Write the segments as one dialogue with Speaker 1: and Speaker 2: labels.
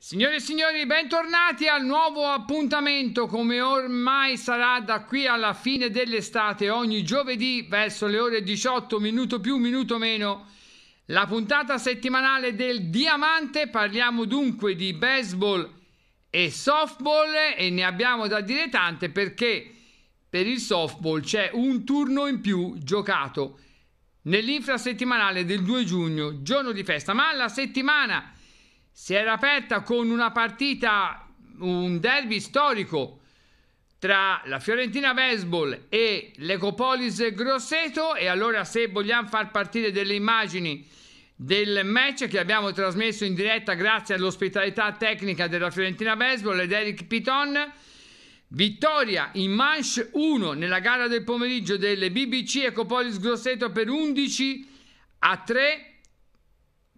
Speaker 1: Signore e signori, bentornati al nuovo appuntamento come ormai sarà da qui alla fine dell'estate, ogni giovedì verso le ore 18, minuto più, minuto meno, la puntata settimanale del Diamante. Parliamo dunque di baseball e softball e ne abbiamo da dire tante perché per il softball c'è un turno in più giocato nell'infrasettimanale del 2 giugno, giorno di festa, ma la settimana si era aperta con una partita, un derby storico tra la Fiorentina Vesbol e l'Ecopolis Grosseto e allora se vogliamo far partire delle immagini del match che abbiamo trasmesso in diretta grazie all'ospitalità tecnica della Fiorentina Baseball ed Eric Piton. Vittoria in manche 1 nella gara del pomeriggio delle BBC Ecopolis Grosseto per 11 a 3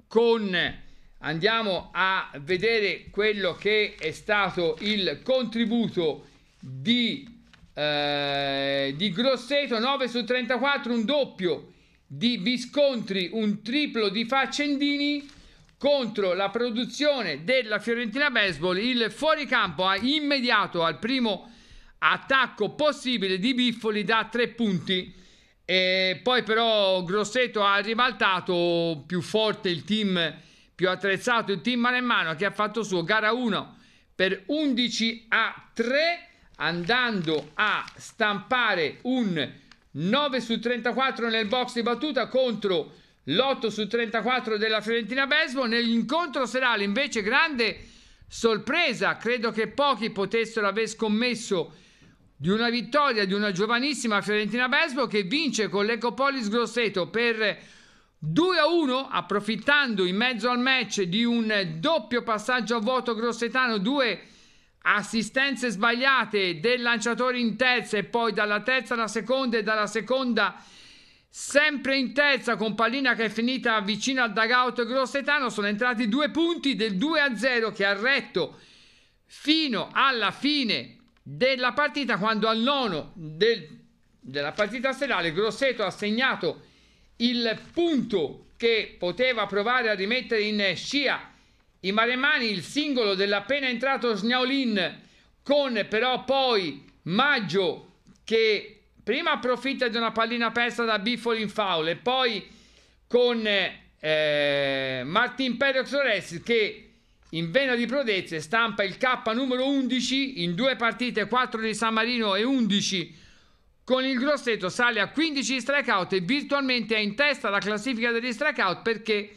Speaker 1: con andiamo a vedere quello che è stato il contributo di, eh, di, Grosseto 9 su 34 un doppio di Viscontri un triplo di Faccendini contro la produzione della Fiorentina Baseball il fuoricampo ha immediato al primo attacco possibile di Biffoli da tre punti e poi però Grosseto ha ribaltato più forte il team più attrezzato il team Maremmano che ha fatto suo gara 1 per 11 a 3 andando a stampare un 9 su 34 nel box di battuta contro l'8 su 34 della Fiorentina Besbo. Nell'incontro serale invece grande sorpresa, credo che pochi potessero aver scommesso di una vittoria di una giovanissima Fiorentina Besbo che vince con l'Ecopolis Grosseto per 2 a 1, approfittando in mezzo al match di un doppio passaggio a vuoto grossetano, due assistenze sbagliate del lanciatore in terza e poi dalla terza alla seconda e dalla seconda sempre in terza con pallina che è finita vicino al dugout grossetano. Sono entrati due punti del 2 a 0 che ha retto fino alla fine della partita quando al nono del, della partita serale Grosseto ha segnato il punto che poteva provare a rimettere in scia i maremani il singolo dell'appena entrato Sgnaolin, con però poi Maggio che prima approfitta di una pallina persa da Biffoli in foul e poi con eh, Martin Perio Oressi che in vena di prodezze stampa il K numero 11 in due partite 4 di San Marino e 11 di con il Grosseto sale a 15 strikeout e virtualmente è in testa la classifica degli strikeout perché,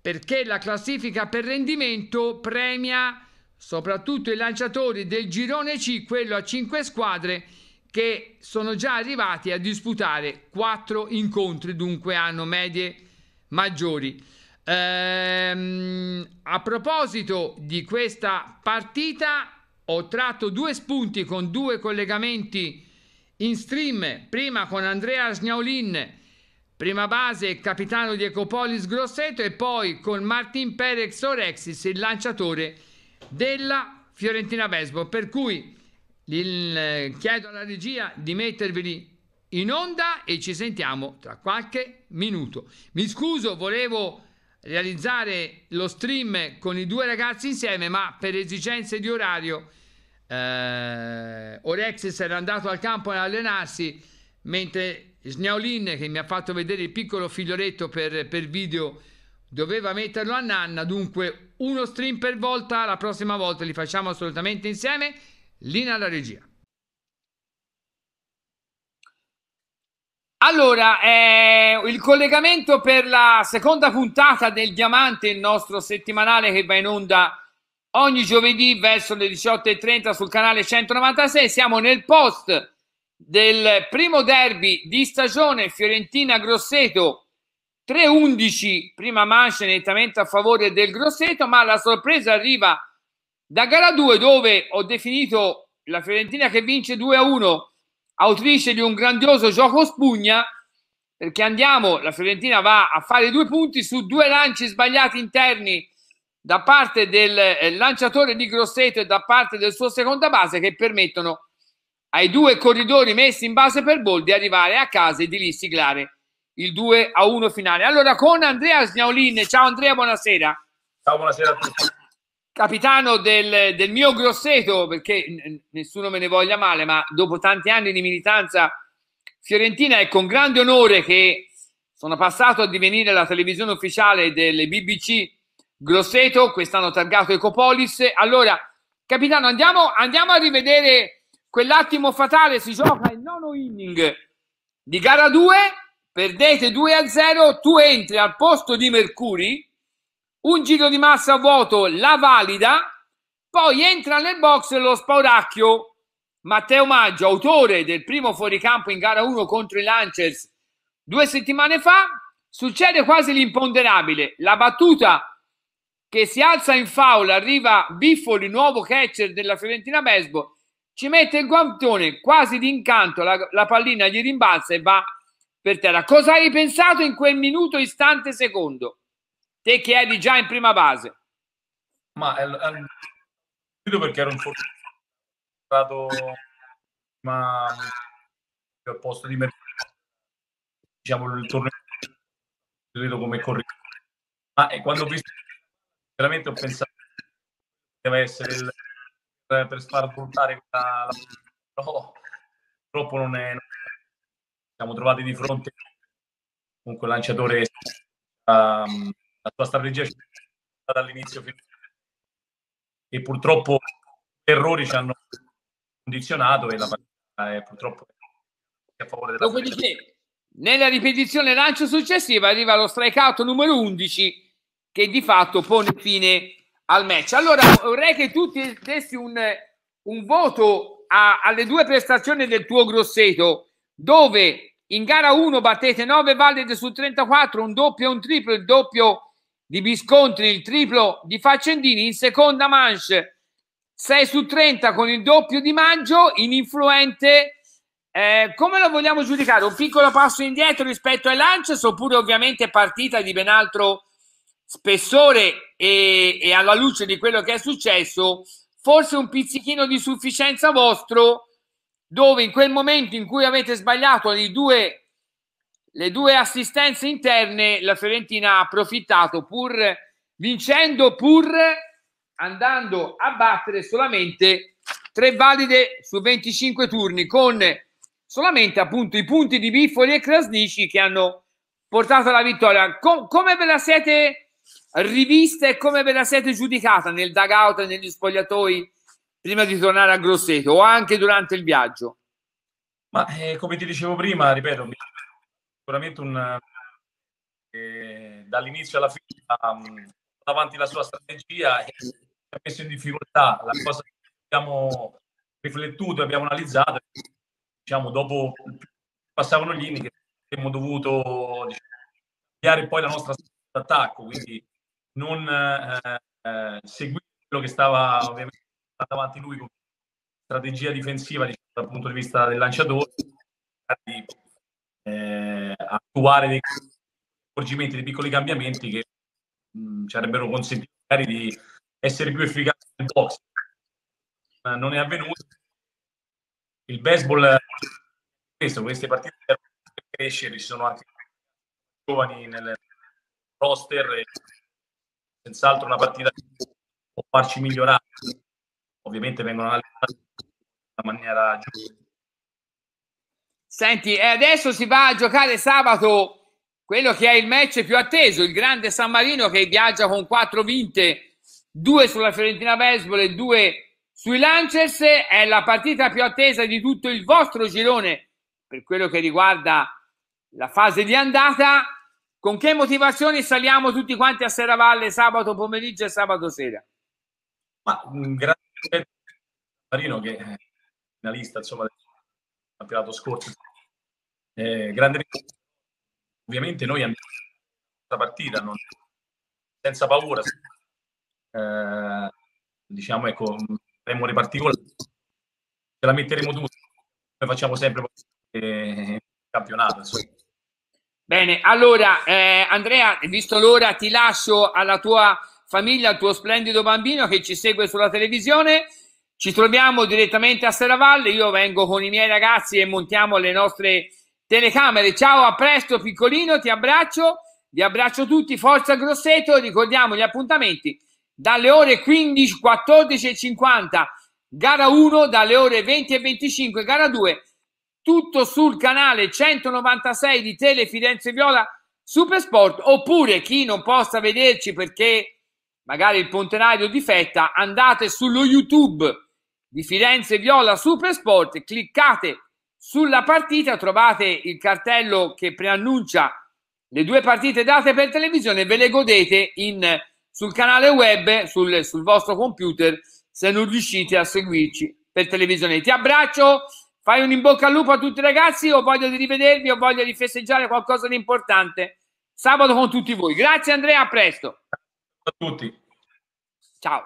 Speaker 1: perché la classifica per rendimento premia soprattutto i lanciatori del girone C, quello a 5 squadre che sono già arrivati a disputare 4 incontri, dunque hanno medie maggiori. Ehm, a proposito di questa partita, ho tratto due spunti con due collegamenti in stream, prima con Andrea Sgnaulin, prima base e capitano di Ecopolis Grosseto e poi con Martin Perez Orexis, il lanciatore della Fiorentina Vesbo. Per cui il, eh, chiedo alla regia di metterveli in onda e ci sentiamo tra qualche minuto. Mi scuso, volevo realizzare lo stream con i due ragazzi insieme, ma per esigenze di orario eh, Orexis era andato al campo ad allenarsi, mentre Sneolin, che mi ha fatto vedere il piccolo figlioletto per, per video, doveva metterlo a nanna. Dunque, uno stream per volta, la prossima volta li facciamo assolutamente insieme. Linea alla regia. Allora, eh, il collegamento per la seconda puntata del Diamante, il nostro settimanale che va in onda ogni giovedì verso le 18.30 sul canale 196. Siamo nel post del primo derby di stagione Fiorentina-Grosseto 3-11, prima mancia nettamente a favore del Grosseto, ma la sorpresa arriva da gara 2 dove ho definito la Fiorentina che vince 2-1, autrice di un grandioso gioco spugna, perché andiamo, la Fiorentina va a fare due punti su due lanci sbagliati interni da parte del eh, lanciatore di Grosseto e da parte del suo seconda base che permettono ai due corridori messi in base per Bol di arrivare a casa e di lì siglare il 2 a 1 finale. Allora con Andrea Sgnaolin, ciao Andrea, buonasera. Ciao, buonasera a tutti. Capitano del, del mio Grosseto, perché nessuno me ne voglia male, ma dopo tanti anni di militanza fiorentina è con grande onore che sono passato a divenire la televisione ufficiale delle BBC Grosseto, quest'anno targato Ecopolis. Allora, capitano, andiamo, andiamo a rivedere quell'attimo fatale. Si gioca il nono inning di gara 2, perdete 2 a 0. Tu entri al posto di Mercuri, un giro di massa a vuoto, la valida. Poi entra nel box lo spauracchio Matteo Maggio, autore del primo fuoricampo in gara 1 contro i Lancers due settimane fa. Succede quasi l'imponderabile. La battuta che si alza in faula, arriva Biffoli, nuovo catcher della Fiorentina Baseball, ci mette il guantone quasi d'incanto, la, la pallina gli rimbalza e va per terra. Cosa hai pensato in quel minuto, istante, secondo? Te che eri già in prima base. Ma è, eh,
Speaker 2: è, eh, perché ero infortunato ma al posto di me, diciamo il torneo vedo come corrido ma è eh, quando ho visto veramente ho pensato che deve essere il, eh, per, per far la, no, purtroppo non è, non siamo trovati di fronte comunque il lanciatore um, la sua strategia c'è stata dall'inizio e purtroppo errori ci hanno condizionato e la partita
Speaker 1: è purtroppo a favore della Dopodiché, nella ripetizione lancio successiva arriva lo strikeout numero 11 che di fatto pone fine al match. Allora vorrei che tu ti dessi un, un voto a, alle due prestazioni del tuo Grosseto, dove in gara 1 battete 9 valide su 34, un doppio e un triplo, il doppio di Biscontri, il triplo di Faccendini, in seconda manche 6 su 30 con il doppio di Maggio, in influente. Eh, come lo vogliamo giudicare? Un piccolo passo indietro rispetto ai Lances oppure ovviamente partita di ben altro spessore e, e, alla luce di quello che è successo, forse un pizzichino di sufficienza vostro, dove in quel momento in cui avete sbagliato le due, le due assistenze interne, la Fiorentina ha approfittato pur vincendo, pur andando a battere solamente tre valide su 25 turni con solamente appunto i punti di Biffoli e Krasnici che hanno portato alla vittoria. Com- come ve la siete Rivista e come ve la siete giudicata nel dugout e negli spogliatoi prima di tornare a Grosseto o anche durante il viaggio?
Speaker 2: Ma eh, come ti dicevo prima, ripeto, sicuramente un, eh, dall'inizio alla fine um, davanti la sua strategia e eh, ha messo in difficoltà. La cosa che abbiamo riflettuto e abbiamo analizzato, diciamo, dopo passavano gli anni che abbiamo dovuto diciamo, cambiare poi la nostra strategia attacco, quindi non eh, eh, seguire quello che stava ovviamente davanti lui come strategia difensiva diciamo, dal punto di vista del lanciatore, di eh, attuare dei accorgimenti, dei piccoli cambiamenti che mh, ci avrebbero consentito magari di essere più efficaci nel box. Ma non è avvenuto. Il baseball, questo, queste partite crescere, ci sono anche giovani nel, roster, senz'altro una partita che può farci migliorare. Ovviamente vengono allenate in maniera giusta.
Speaker 1: Senti, e adesso si va a giocare sabato quello che è il match più atteso, il grande San Marino che viaggia con quattro vinte, due sulla Fiorentina Vesbol e due sui Lancers. È la partita più attesa di tutto il vostro girone per quello che riguarda la fase di andata. Con che motivazioni saliamo tutti quanti a Valle sabato pomeriggio e sabato sera?
Speaker 2: Ma un mm, grande rispetto a Marino che è finalista insomma, del campionato scorso. Eh, grande Ovviamente noi andiamo a questa partita non... senza paura.
Speaker 3: Eh,
Speaker 2: diciamo, ecco, memore mm, particolare. Ce la metteremo tutti come facciamo sempre eh, in campionato. Insomma.
Speaker 1: Bene, allora eh, Andrea, visto l'ora, ti lascio alla tua famiglia, al tuo splendido bambino che ci segue sulla televisione. Ci troviamo direttamente a Seravalle, io vengo con i miei ragazzi e montiamo le nostre telecamere. Ciao, a presto piccolino, ti abbraccio, vi abbraccio tutti, forza Grosseto, ricordiamo gli appuntamenti dalle ore 15, 14 e 50, gara 1, dalle ore 20 e 25, gara 2 tutto sul canale 196 di Tele Firenze Viola Supersport oppure chi non possa vederci perché magari il Pontenario difetta andate sullo YouTube di Firenze Viola Supersport cliccate sulla partita trovate il cartello che preannuncia le due partite date per televisione ve le godete in, sul canale web sul, sul vostro computer se non riuscite a seguirci per televisione ti abbraccio Fai un in bocca al lupo a tutti i ragazzi, ho voglia di rivedervi, ho voglia di festeggiare qualcosa di importante. Sabato con tutti voi. Grazie Andrea, a presto. A tutti. Ciao.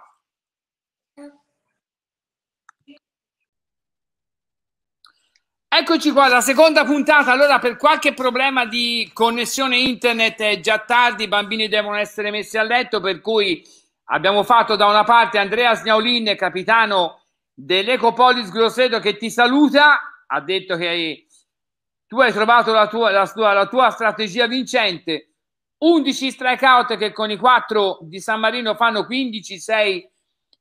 Speaker 1: Eccoci qua, la seconda puntata. Allora, per qualche problema di connessione internet è già tardi, i bambini devono essere messi a letto, per cui abbiamo fatto da una parte Andrea Sgnaulin, capitano dell'Ecopolis Grosseto che ti saluta, ha detto che hai, tu hai trovato la tua, la, tua, la tua strategia vincente, 11 strikeout che con i 4 di San Marino fanno 15, 6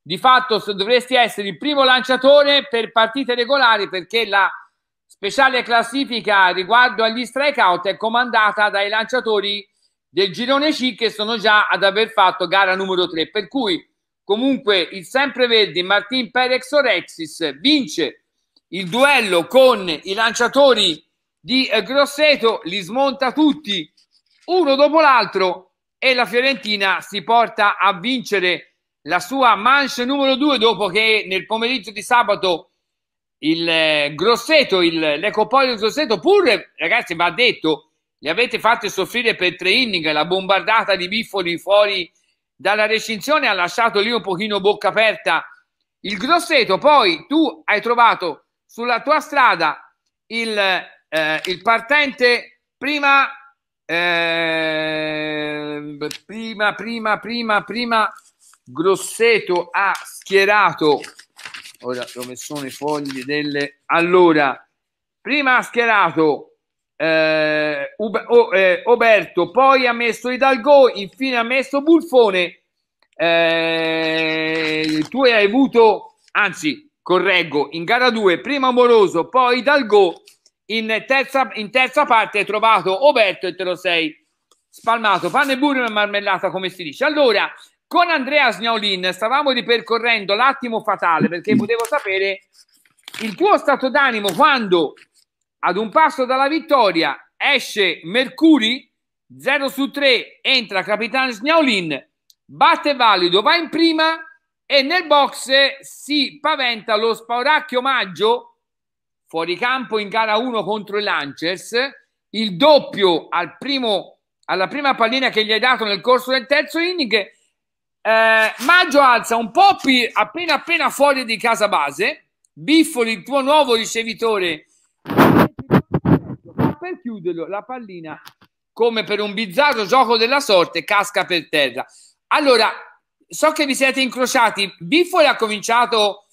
Speaker 1: di fatto dovresti essere il primo lanciatore per partite regolari perché la speciale classifica riguardo agli strikeout è comandata dai lanciatori del girone C che sono già ad aver fatto gara numero 3 per cui Comunque il sempreverdi Martin Perex Orexis vince il duello con i lanciatori di eh, Grosseto, li smonta tutti uno dopo l'altro e la Fiorentina si porta a vincere la sua manche numero due dopo che nel pomeriggio di sabato il eh, Grosseto, il, l'Ecopolio del Grosseto, pure ragazzi va detto, li avete fatti soffrire per tre inning, la bombardata di Biffoli fuori dalla recinzione ha lasciato lì un pochino bocca aperta il Grosseto, poi tu hai trovato sulla tua strada il, eh, il partente prima, eh, prima, prima, prima, prima Grosseto ha schierato, ora dove sono i fogli delle... Allora, prima ha schierato eh, Ub- o- oh, eh, Oberto, poi ha messo Hidalgo, infine ha messo Bulfone. Eh, tu hai avuto, anzi, correggo, in gara 2 prima Moroso, poi Hidalgo, in terza, in terza parte hai trovato Oberto e te lo sei spalmato. Pane burro e marmellata, come si dice. Allora, con Andrea Sgnolin stavamo ripercorrendo l'attimo fatale perché volevo sapere il tuo stato d'animo quando ad un passo dalla vittoria esce Mercuri 0 su 3 entra capitano Sniaulin batte valido va in prima e nel box si paventa lo spauracchio maggio fuori campo in gara 1 contro i Lancers il doppio al primo, alla prima pallina che gli hai dato nel corso del terzo inning eh, maggio alza un po' pi, appena appena fuori di casa base Biffoli il tuo nuovo ricevitore per chiuderlo la pallina, come per un bizzarro gioco della sorte, casca per terra. Allora, so che vi siete incrociati. Biffoli ha cominciato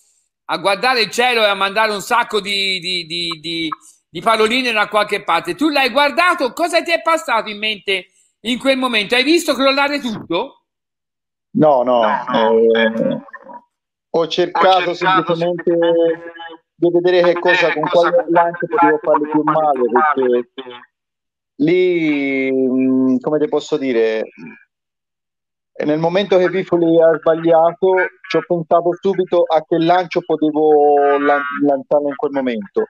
Speaker 1: a guardare il cielo e a mandare un sacco di, di, di, di, di paroline da qualche parte. Tu l'hai guardato, cosa ti è passato in mente in quel momento? Hai visto crollare tutto?
Speaker 4: No, no. no, no. Eh, ho, cercato ho cercato semplicemente devo vedere che cosa, con quale lancio potevo farle più male, perché lì, mm, come te posso dire, nel momento che Vifoli ha sbagliato, ci ho pensato subito a che lancio potevo lan- lanciarlo in quel momento.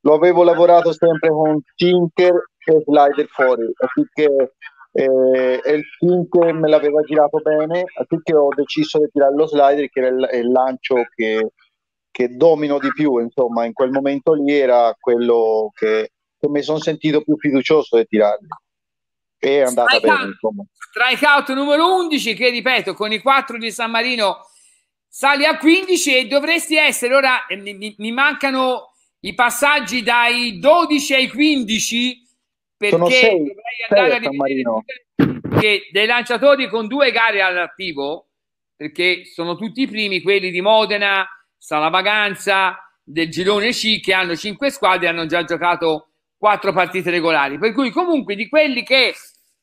Speaker 4: Lo avevo lavorato sempre con Tinker e slider fuori, affinché eh, e il Tinker me l'aveva girato bene, affinché ho deciso di tirare lo slider che era il, il lancio che che domino di più, insomma, in quel momento lì era quello che, che mi sono sentito più fiducioso di tirarli. E è andata strike bene, out,
Speaker 1: insomma. Strikeout numero 11 che, ripeto, con i 4 di San Marino sali a 15 e dovresti essere, ora eh, mi, mi mancano i passaggi dai 12 ai 15 perché Sono sei, dovrei andare a
Speaker 4: San
Speaker 1: dei lanciatori con due gare all'attivo perché sono tutti i primi quelli di Modena Salavaganza del girone C che hanno 5 squadre e hanno già giocato 4 partite regolari. Per cui comunque di quelli che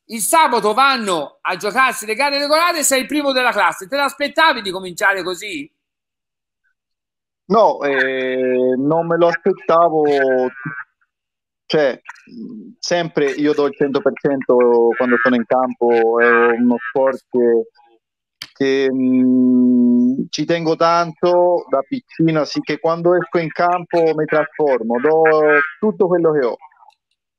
Speaker 1: il sabato vanno a giocarsi le gare regolari sei il primo della classe. Te l'aspettavi di cominciare così?
Speaker 4: No, eh, non me lo aspettavo. Cioè, sempre io do il 100% quando sono in campo, è uno sport che che mh, ci tengo tanto da piccino, sì che quando esco in campo mi trasformo, do tutto quello che ho.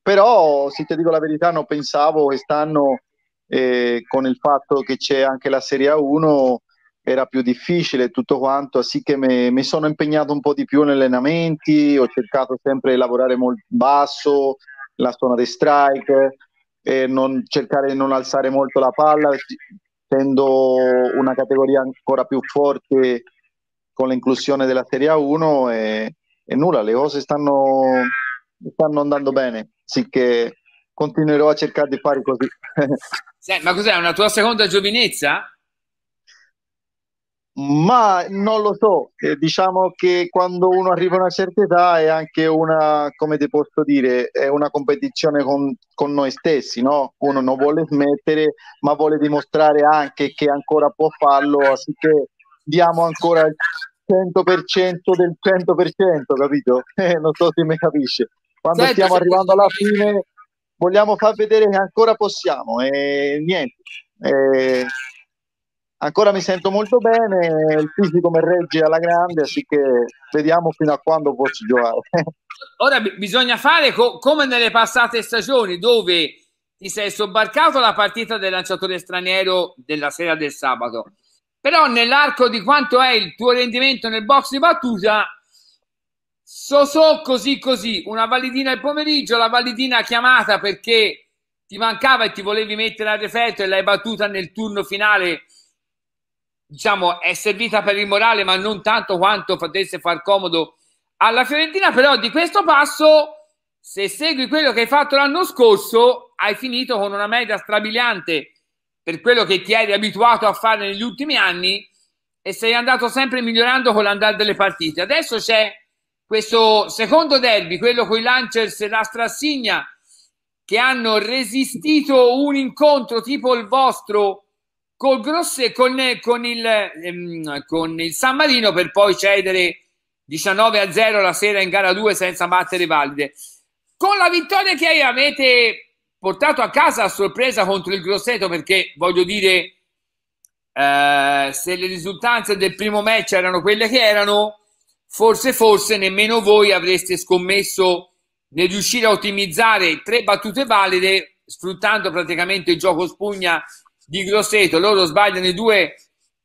Speaker 4: Però, se ti dico la verità, non pensavo quest'anno, eh, con il fatto che c'è anche la Serie A1, era più difficile tutto quanto, sì che mi sono impegnato un po' di più in allenamenti, ho cercato sempre di lavorare molto basso, la zona di strike, eh, non, cercare di non alzare molto la palla, essendo una categoria ancora più forte con l'inclusione della Serie A1 e, e nulla, le cose stanno, stanno andando bene, sì che continuerò a cercare di fare così.
Speaker 1: Senti, ma cos'è una tua seconda giovinezza?
Speaker 4: Ma non lo so, eh, diciamo che quando uno arriva a una certa età è anche una, come ti posso dire, è una competizione con, con noi stessi, no? Uno non vuole smettere, ma vuole dimostrare anche che ancora può farlo, anziché diamo ancora il 100% del 100%, capito? Eh, non so se mi capisce. Quando Senta, stiamo arrivando alla fine vogliamo far vedere che ancora possiamo e eh, niente. E eh, ancora mi sento molto bene, il fisico mi regge alla grande, así che vediamo fino a quando posso giocare.
Speaker 1: Ora b- bisogna fare co- come nelle passate stagioni dove ti sei sobbarcato la partita del lanciatore straniero della sera del sabato. Però nell'arco di quanto è il tuo rendimento nel box di battuta, so so così così, una validina il pomeriggio, la validina chiamata perché ti mancava e ti volevi mettere a difetto e l'hai battuta nel turno finale diciamo, è servita per il morale, ma non tanto quanto potesse far comodo alla Fiorentina. Però di questo passo, se segui quello che hai fatto l'anno scorso, hai finito con una media strabiliante per quello che ti eri abituato a fare negli ultimi anni e sei andato sempre migliorando con l'andare delle partite. Adesso c'è questo secondo derby, quello con i Lancers e la Strassigna, che hanno resistito un incontro tipo il vostro col Grosse, con, con, il, ehm, con il San Marino per poi cedere 19 a 0 la sera in gara 2 senza battere valide. Con la vittoria che avete portato a casa a sorpresa contro il Grosseto, perché voglio dire, eh, se le risultanze del primo match erano quelle che erano, forse, forse nemmeno voi avreste scommesso nel riuscire a ottimizzare tre battute valide, sfruttando praticamente il gioco spugna di Grosseto, loro sbagliano i due,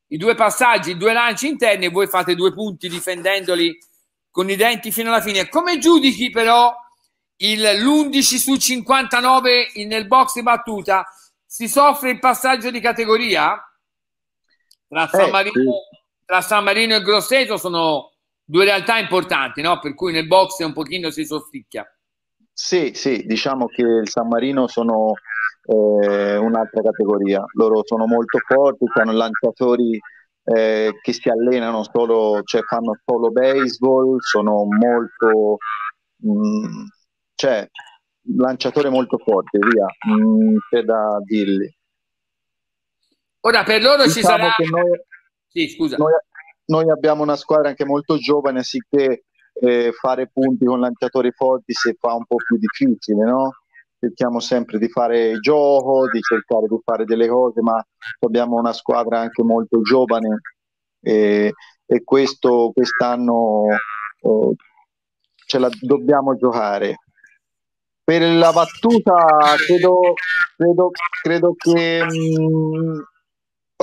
Speaker 1: i due passaggi, i due lanci interni e voi fate due punti difendendoli con i denti fino alla fine. Come giudichi però il, l'11 su 59 nel box di battuta? Si soffre il passaggio di categoria? Tra eh, San Marino, tra San Marino e Grosseto sono due realtà importanti, no? per cui nel box un pochino si soffricchia.
Speaker 4: Sì, sì, diciamo che il San Marino sono eh, un'altra categoria. Loro sono molto forti, sono lanciatori eh, che si allenano solo, cioè fanno solo baseball, sono molto... Mh, mm, cioè, lanciatore molto forte, via, mh, mm, c'è da dirgli.
Speaker 1: Ora per loro diciamo ci sarà... Noi, sì, scusa. Noi,
Speaker 4: noi, abbiamo una squadra anche molto giovane, sicché eh, fare punti con lanciatori forti si fa un po' più difficile, no? cerchiamo sempre di fare gioco, di cercare di fare delle cose, ma abbiamo una squadra anche molto giovane e, e questo quest'anno eh, ce la dobbiamo giocare. Per la battuta credo, credo, credo che mh, mm,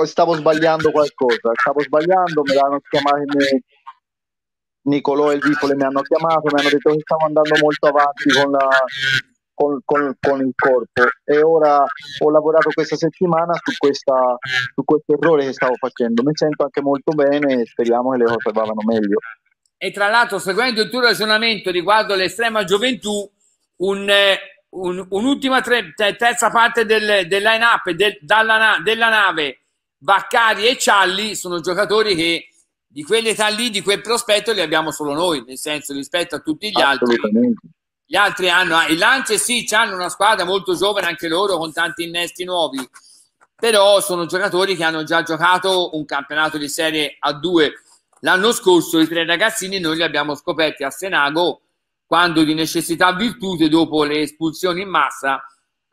Speaker 4: stavo sbagliando qualcosa, stavo sbagliando, me l'hanno chiamato Nicolò e il Vipole mi hanno chiamato, mi hanno detto che stavo andando molto avanti con la, con, con, con, il corpo e ora ho lavorato questa settimana su, questa, su questo errore che stavo facendo. Mi sento anche molto bene e speriamo che le cose vadano meglio.
Speaker 1: E tra l'altro, seguendo il tuo ragionamento riguardo all'estrema gioventù, un, eh, un, un'ultima tre, terza parte del, del line up del, dalla, della nave Baccari e Cialli sono giocatori che di quell'età lì, di quel prospetto, li abbiamo solo noi, nel senso rispetto a tutti gli altri gli altri hanno, ah, il Lance sì, hanno una squadra molto giovane anche loro con tanti innesti nuovi, però sono giocatori che hanno già giocato un campionato di serie a due. L'anno scorso i tre ragazzini noi li abbiamo scoperti a Senago quando di necessità virtute dopo le espulsioni in massa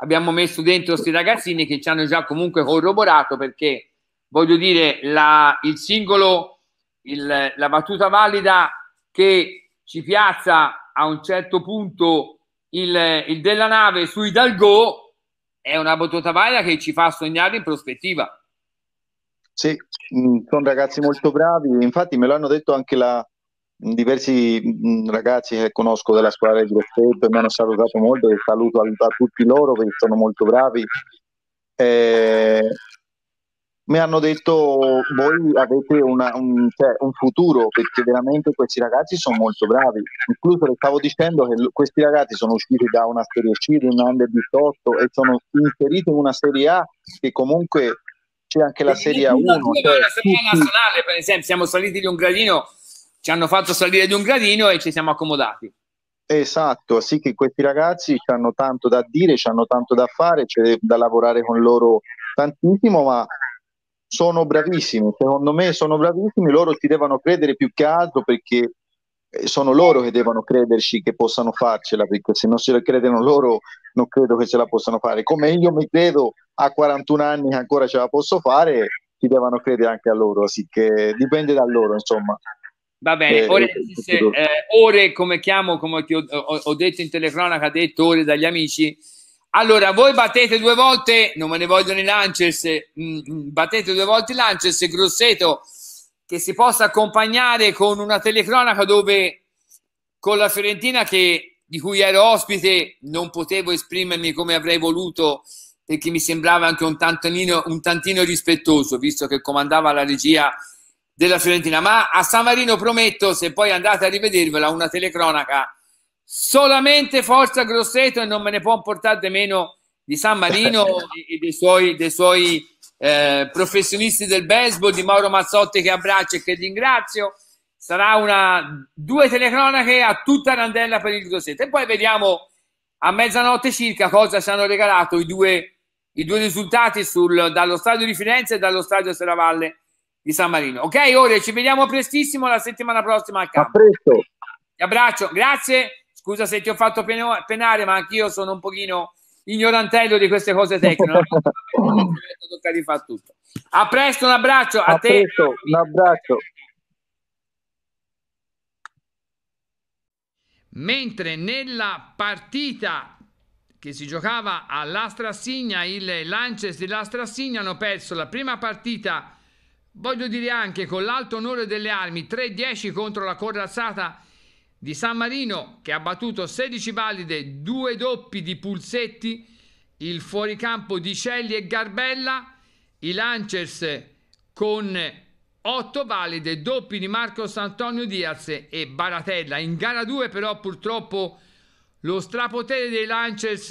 Speaker 1: abbiamo messo dentro questi ragazzini che ci hanno già comunque corroborato perché voglio dire la, il singolo il, la battuta valida che ci piazza a un certo punto il, il della nave su Hidalgo è una bottata varia che ci fa sognare in prospettiva.
Speaker 4: Sì, mm, sono ragazzi molto bravi, infatti me lo hanno detto anche la, mm, diversi mm, ragazzi che conosco della squadra di Grosseto e mi hanno salutato molto e saluto a, a, tutti loro perché sono molto bravi. Eh, mi hanno detto voi avete una, un, cioè, un, futuro perché veramente questi ragazzi sono molto bravi incluso le stavo dicendo che questi ragazzi sono usciti da una serie C di un under 18 e sono inseriti in una serie A che comunque c'è anche la serie A1 cioè, la serie
Speaker 1: nazionale per esempio siamo saliti di un gradino ci hanno fatto salire di un gradino e ci siamo accomodati
Speaker 4: Esatto, sì che questi ragazzi hanno tanto da dire, hanno tanto da fare, c'è da lavorare con loro tantissimo, ma sono bravissimi, secondo me sono bravissimi, loro ti devono credere più che altro perché eh, sono loro che devono crederci che possano farcela, perché se non se la credono loro non credo che ce la possano fare. Come io mi credo a 41 anni che ancora ce la posso fare, ti devono credere anche a loro, sì che dipende da loro, insomma.
Speaker 1: Va bene, eh, ore, se, eh, ore come chiamo, come ho, ho detto in telecronaca, ha detto ore dagli amici, allora, voi battete due volte, non me ne vogliono i Lancers, mm, mm, battete due volte i Lancers, Grosseto, che si possa accompagnare con una telecronaca dove con la Fiorentina che, di cui ero ospite non potevo esprimermi come avrei voluto perché mi sembrava anche un tantino, un tantino rispettoso, visto che comandava la regia della Fiorentina. Ma a San Marino prometto, se poi andate a rivedervela, una telecronaca solamente Forza Grosseto e non me ne può portare di meno di San Marino e dei suoi, dei suoi eh, professionisti del baseball, di Mauro Mazzotti che abbraccio e che ringrazio. Sarà una, due telecronache a tutta randella per il Grosseto e poi vediamo a mezzanotte circa cosa ci hanno regalato i due, i due risultati sul, dallo stadio di Firenze e dallo stadio Seravalle di San Marino. Ok, ora ci vediamo prestissimo la settimana prossima al campo. A presto. Ti abbraccio, grazie. Scusa se ti ho fatto peno- penare, ma anch'io sono un pochino ignorantello di queste cose tecniche. Tocca di fare tutto. A presto, un abbraccio a, a te.
Speaker 4: Presto, un abbraccio.
Speaker 1: Mentre nella partita che si giocava all'Astrassigna, il Lances di L'Astrassigna hanno perso la prima partita, voglio dire anche con l'alto onore delle armi, 3-10 contro la corazzata di San Marino che ha battuto 16 valide, due doppi di Pulsetti, il fuoricampo di Celli e Garbella, i Lancers con 8 valide, doppi di Marcos Antonio Diaz e Baratella. In gara 2 però purtroppo lo strapotere dei Lancers,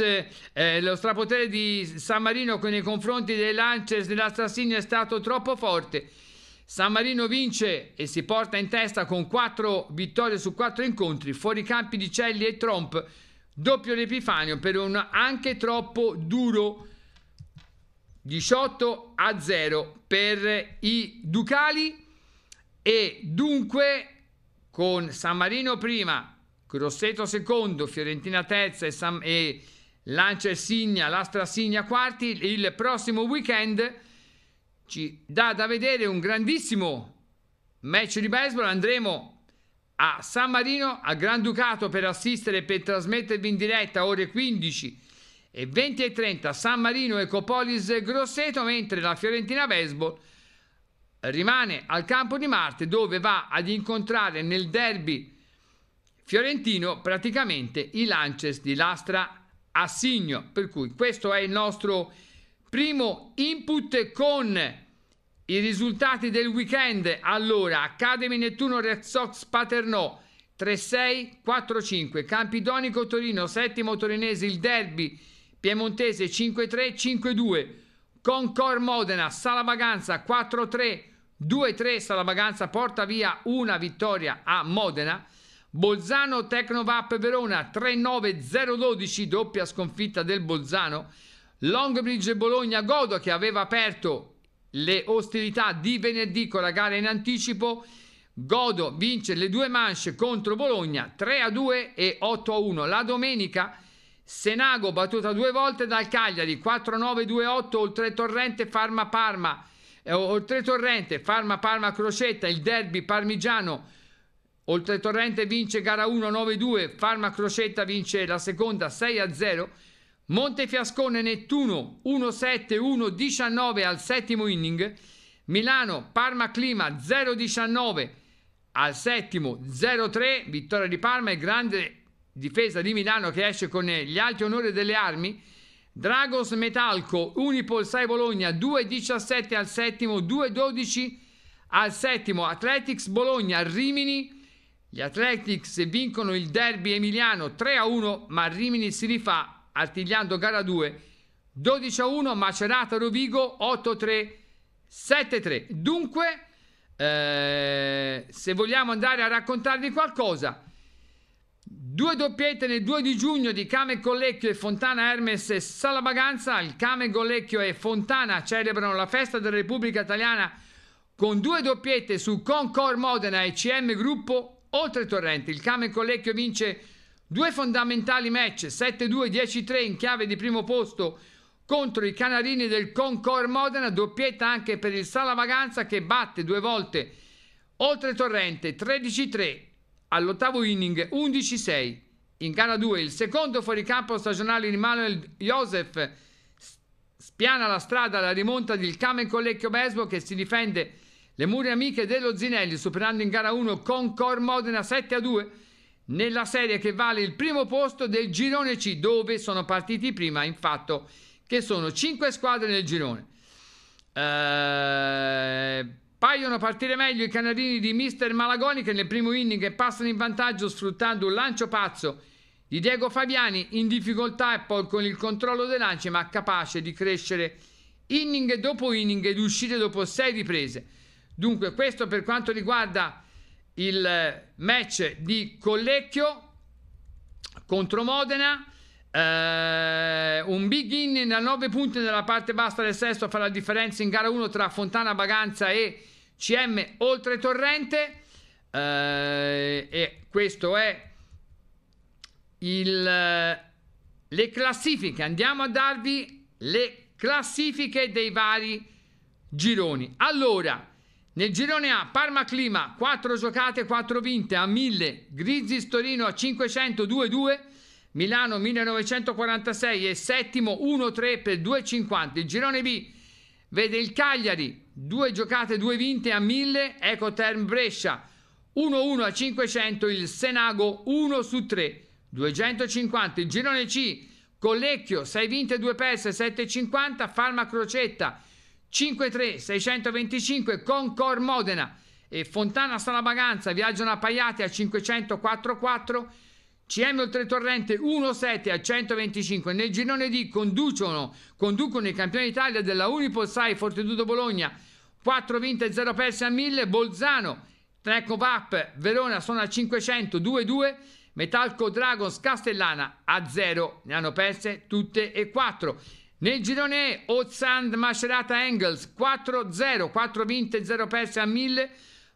Speaker 1: eh, lo strapotere di San Marino nei confronti dei Lancers della Strassini è stato troppo forte San Marino vince e si porta in testa con 4 vittorie su 4 incontri, fuori campi di Celli e Tromp, doppio l'Epifanio per un anche troppo duro 18 a 0 per i Ducali e dunque con San Marino prima, Grosseto secondo, Fiorentina terza e, San, e Lancia e Signa, Lastra Signa quarti, il prossimo weekend ci dà da vedere un grandissimo match di baseball. Andremo a San Marino, a Gran Ducato, per assistere e per trasmettervi in diretta ore 15 e 20 e 30 San Marino Ecopolis Grosseto, mentre la Fiorentina Baseball rimane al campo di Marte dove va ad incontrare nel derby fiorentino praticamente i Lances di Lastra Assigno. Per cui questo è il nostro Primo input con i risultati del weekend. Allora, Academy Nettuno Red Sox Paternò 3-6, 4-5. Campidonico Torino, settimo torinese, il derby piemontese 5-3, 5-2. Concor Modena, Sala Salavaganza 4-3, 2-3. Sala Salavaganza porta via una vittoria a Modena. Bolzano Tecnovap Verona 3-9, 0-12, doppia sconfitta del Bolzano. Longbridge e Bologna Godo che aveva aperto le ostilità di venerdì con la gara in anticipo. Godo vince le due manche contro Bologna 3 a 2 e 8 a 1. La domenica Senago battuta due volte dal Cagliari 4-9-2-8 a a oltre Torrente Farma Parma eh, oltre Torrente Farma Parma Crocetta il derby parmigiano oltre Torrente vince gara 1 9-2 Farma Crocetta vince la seconda 6-0 a Montefiascone Nettuno 1-7-1-19 al settimo inning, Milano Parma Clima 0-19 al settimo 0-3, vittoria di Parma e grande difesa di Milano che esce con eh, gli alti onori delle armi. Dragos Metalco, Unipol 6 Bologna 2-17 al settimo, 2-12 al settimo, Athletics Bologna Rimini. Gli Athletics vincono il derby emiliano 3-1, ma Rimini si rifà Artigliando gara 2, 12 a 1, Macerata Rovigo 8 a 3, 7 a 3. Dunque, eh, se vogliamo andare a raccontarvi qualcosa, due doppiette nel 2 di giugno di Came Collecchio e Fontana Hermes e Salabaganza. Il Came Collecchio e Fontana celebrano la festa della Repubblica Italiana con due doppiette su Concord Modena e CM Gruppo Oltre Torrente. Il Came Collecchio vince Due fondamentali match, 7-2, 10-3 in chiave di primo posto contro i Canarini del Concord Modena, doppietta anche per il Sala Vaganza che batte due volte oltre Torrente 13-3 all'ottavo inning 11-6. In gara 2 il secondo fuoricampo stagionale di Manuel Josef spiana la strada alla rimonta del Camen Collecchio Besbo che si difende le mura amiche dello Zinelli superando in gara 1 Concord Modena 7-2 nella serie che vale il primo posto del girone C, dove sono partiti prima, infatti, che sono 5 squadre nel girone. Eh, paiono partire meglio i canarini di Mister Malagoni che nel primo inning passano in vantaggio sfruttando un lancio pazzo di Diego Fabiani in difficoltà e poi con il controllo dei lanci ma capace di crescere inning dopo inning ed uscire dopo 6 riprese. Dunque questo per quanto riguarda il match di Collecchio contro Modena. Eh, un big in da 9 punti nella parte bassa del sesto fa la differenza in gara 1 tra Fontana Baganza e CM Oltre Torrente. Eh, e questo è il, le classifiche. Andiamo a darvi le classifiche dei vari gironi. Allora, nel girone A, Parma Clima, 4 giocate, 4 vinte a 1000, Grizzis Torino a 500, 2-2, Milano 1946 e settimo 1-3 per 2,50. Il girone B vede il Cagliari, 2 giocate, 2 vinte a 1000, Ecoterm Brescia 1-1 a 500, il Senago 1 su 3, 250. Il girone C, Collecchio, 6 vinte, 2 perse, 7,50, Farma Crocetta 5-3, 625 Concor Modena e Fontana Salavaganza viaggiano a Paiate a 500 4 CM Oltretorrente 1-7 a 125 nel girone D conducono, conducono i campioni d'Italia della Unipol Unipolsai Fortitudo Bologna 4 vinte e 0 perse a 1000 Bolzano Treco Vap Verona sono a 500 2-2 Metalco Dragons Castellana a 0 ne hanno perse tutte e 4 nel girone E, Ozzand Macerata Engels 4-0, 4 vinte, 0 perse a 1000.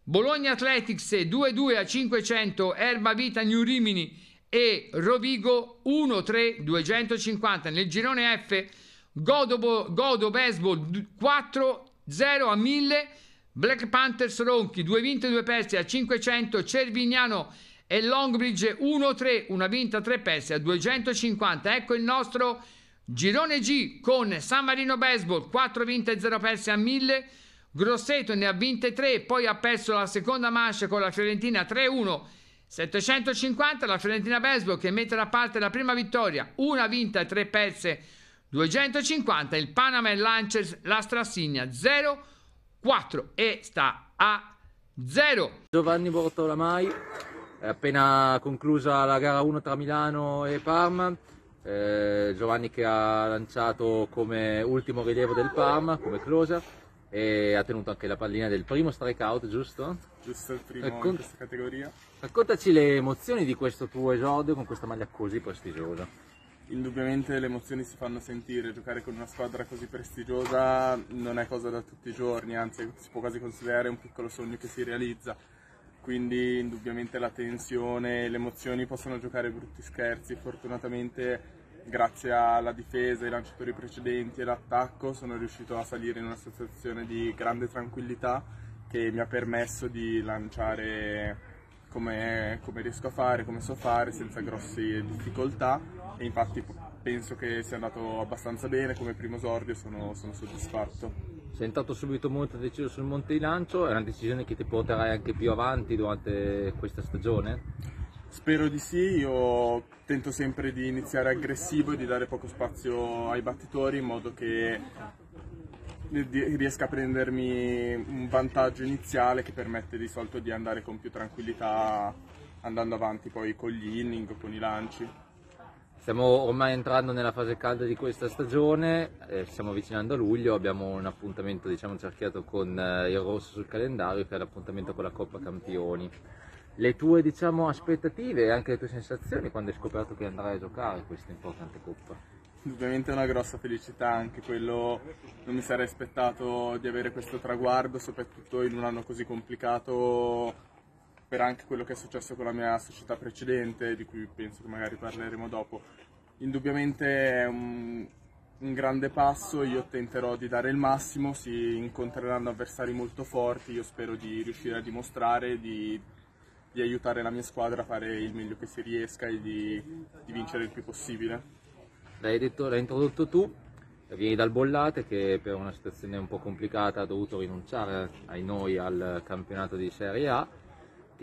Speaker 1: Bologna Athletics 2-2 a 500, Erba Vita New Rimini e Rovigo 1-3 250. Nel girone F, Godo, Godo Baseball 4-0 a 1000, Black Panthers Ronchi 2 vinte, 2 perse a 500, Cervignano e Longbridge 1-3, una vinta, 3 perse a 250. Ecco il nostro Girone G con San Marino Baseball 4 vinte e 0 perse a 1000. Grosseto ne ha vinte 3, poi ha perso la seconda mancia con la Fiorentina 3-1. 750 la Fiorentina Baseball che mette da parte la prima vittoria, una vinta e 3 perse. 250 il Panama e Lancers la strassigna 0-4 e sta a 0.
Speaker 3: Giovanni Bortolamai, è appena conclusa la gara 1 tra Milano e Parma eh, Giovanni che ha lanciato come ultimo rilievo del PAM, come closer, e ha tenuto anche la pallina del primo strikeout, giusto? Giusto, il primo Raccont- eh, in questa categoria. Raccontaci le emozioni di questo tuo esordio con questa maglia così
Speaker 5: prestigiosa. Indubbiamente le emozioni si fanno sentire, giocare con una squadra così prestigiosa non è cosa da tutti i giorni, anzi si può quasi considerare un piccolo sogno che si realizza quindi indubbiamente la tensione e le emozioni possono giocare brutti scherzi, fortunatamente grazie alla difesa, ai lanciatori precedenti e all'attacco sono riuscito a salire in una situazione di grande tranquillità che mi ha permesso di lanciare come, come riesco a fare, come so fare, senza grosse difficoltà e infatti penso che sia andato abbastanza bene come primo esordio, sono, sono
Speaker 3: soddisfatto. Sei entrato subito molto deciso sul Monte di Lancio, è una decisione che ti porterai anche più avanti durante questa stagione?
Speaker 5: Spero di sì, io tento sempre di iniziare aggressivo e di dare poco spazio ai battitori in modo che riesca a prendermi un vantaggio iniziale che permette di solito di
Speaker 3: andare con più tranquillità andando avanti poi con gli inning con i lanci. Stiamo ormai entrando nella fase calda di questa stagione, eh, ci stiamo avvicinando a luglio, abbiamo un appuntamento diciamo, cerchiato con eh, il rosso sul calendario che è l'appuntamento con la Coppa Campioni. Le tue diciamo, aspettative e anche le tue sensazioni quando hai scoperto che andrai a giocare questa importante Coppa? Ovviamente è una grossa felicità, anche quello
Speaker 5: non mi sarei aspettato di avere questo traguardo, soprattutto in un anno così complicato per anche quello che è successo con la mia società precedente, di cui penso che magari parleremo dopo. Indubbiamente è un, un grande passo, io tenterò di dare il massimo, si incontreranno avversari molto forti, io spero di riuscire a dimostrare, di, di aiutare la mia squadra a fare il meglio che si riesca e di, di vincere
Speaker 3: il più possibile. L'hai, detto, l'hai introdotto tu, vieni dal Bollate che per una situazione un po' complicata ha dovuto rinunciare ai noi al campionato di Serie A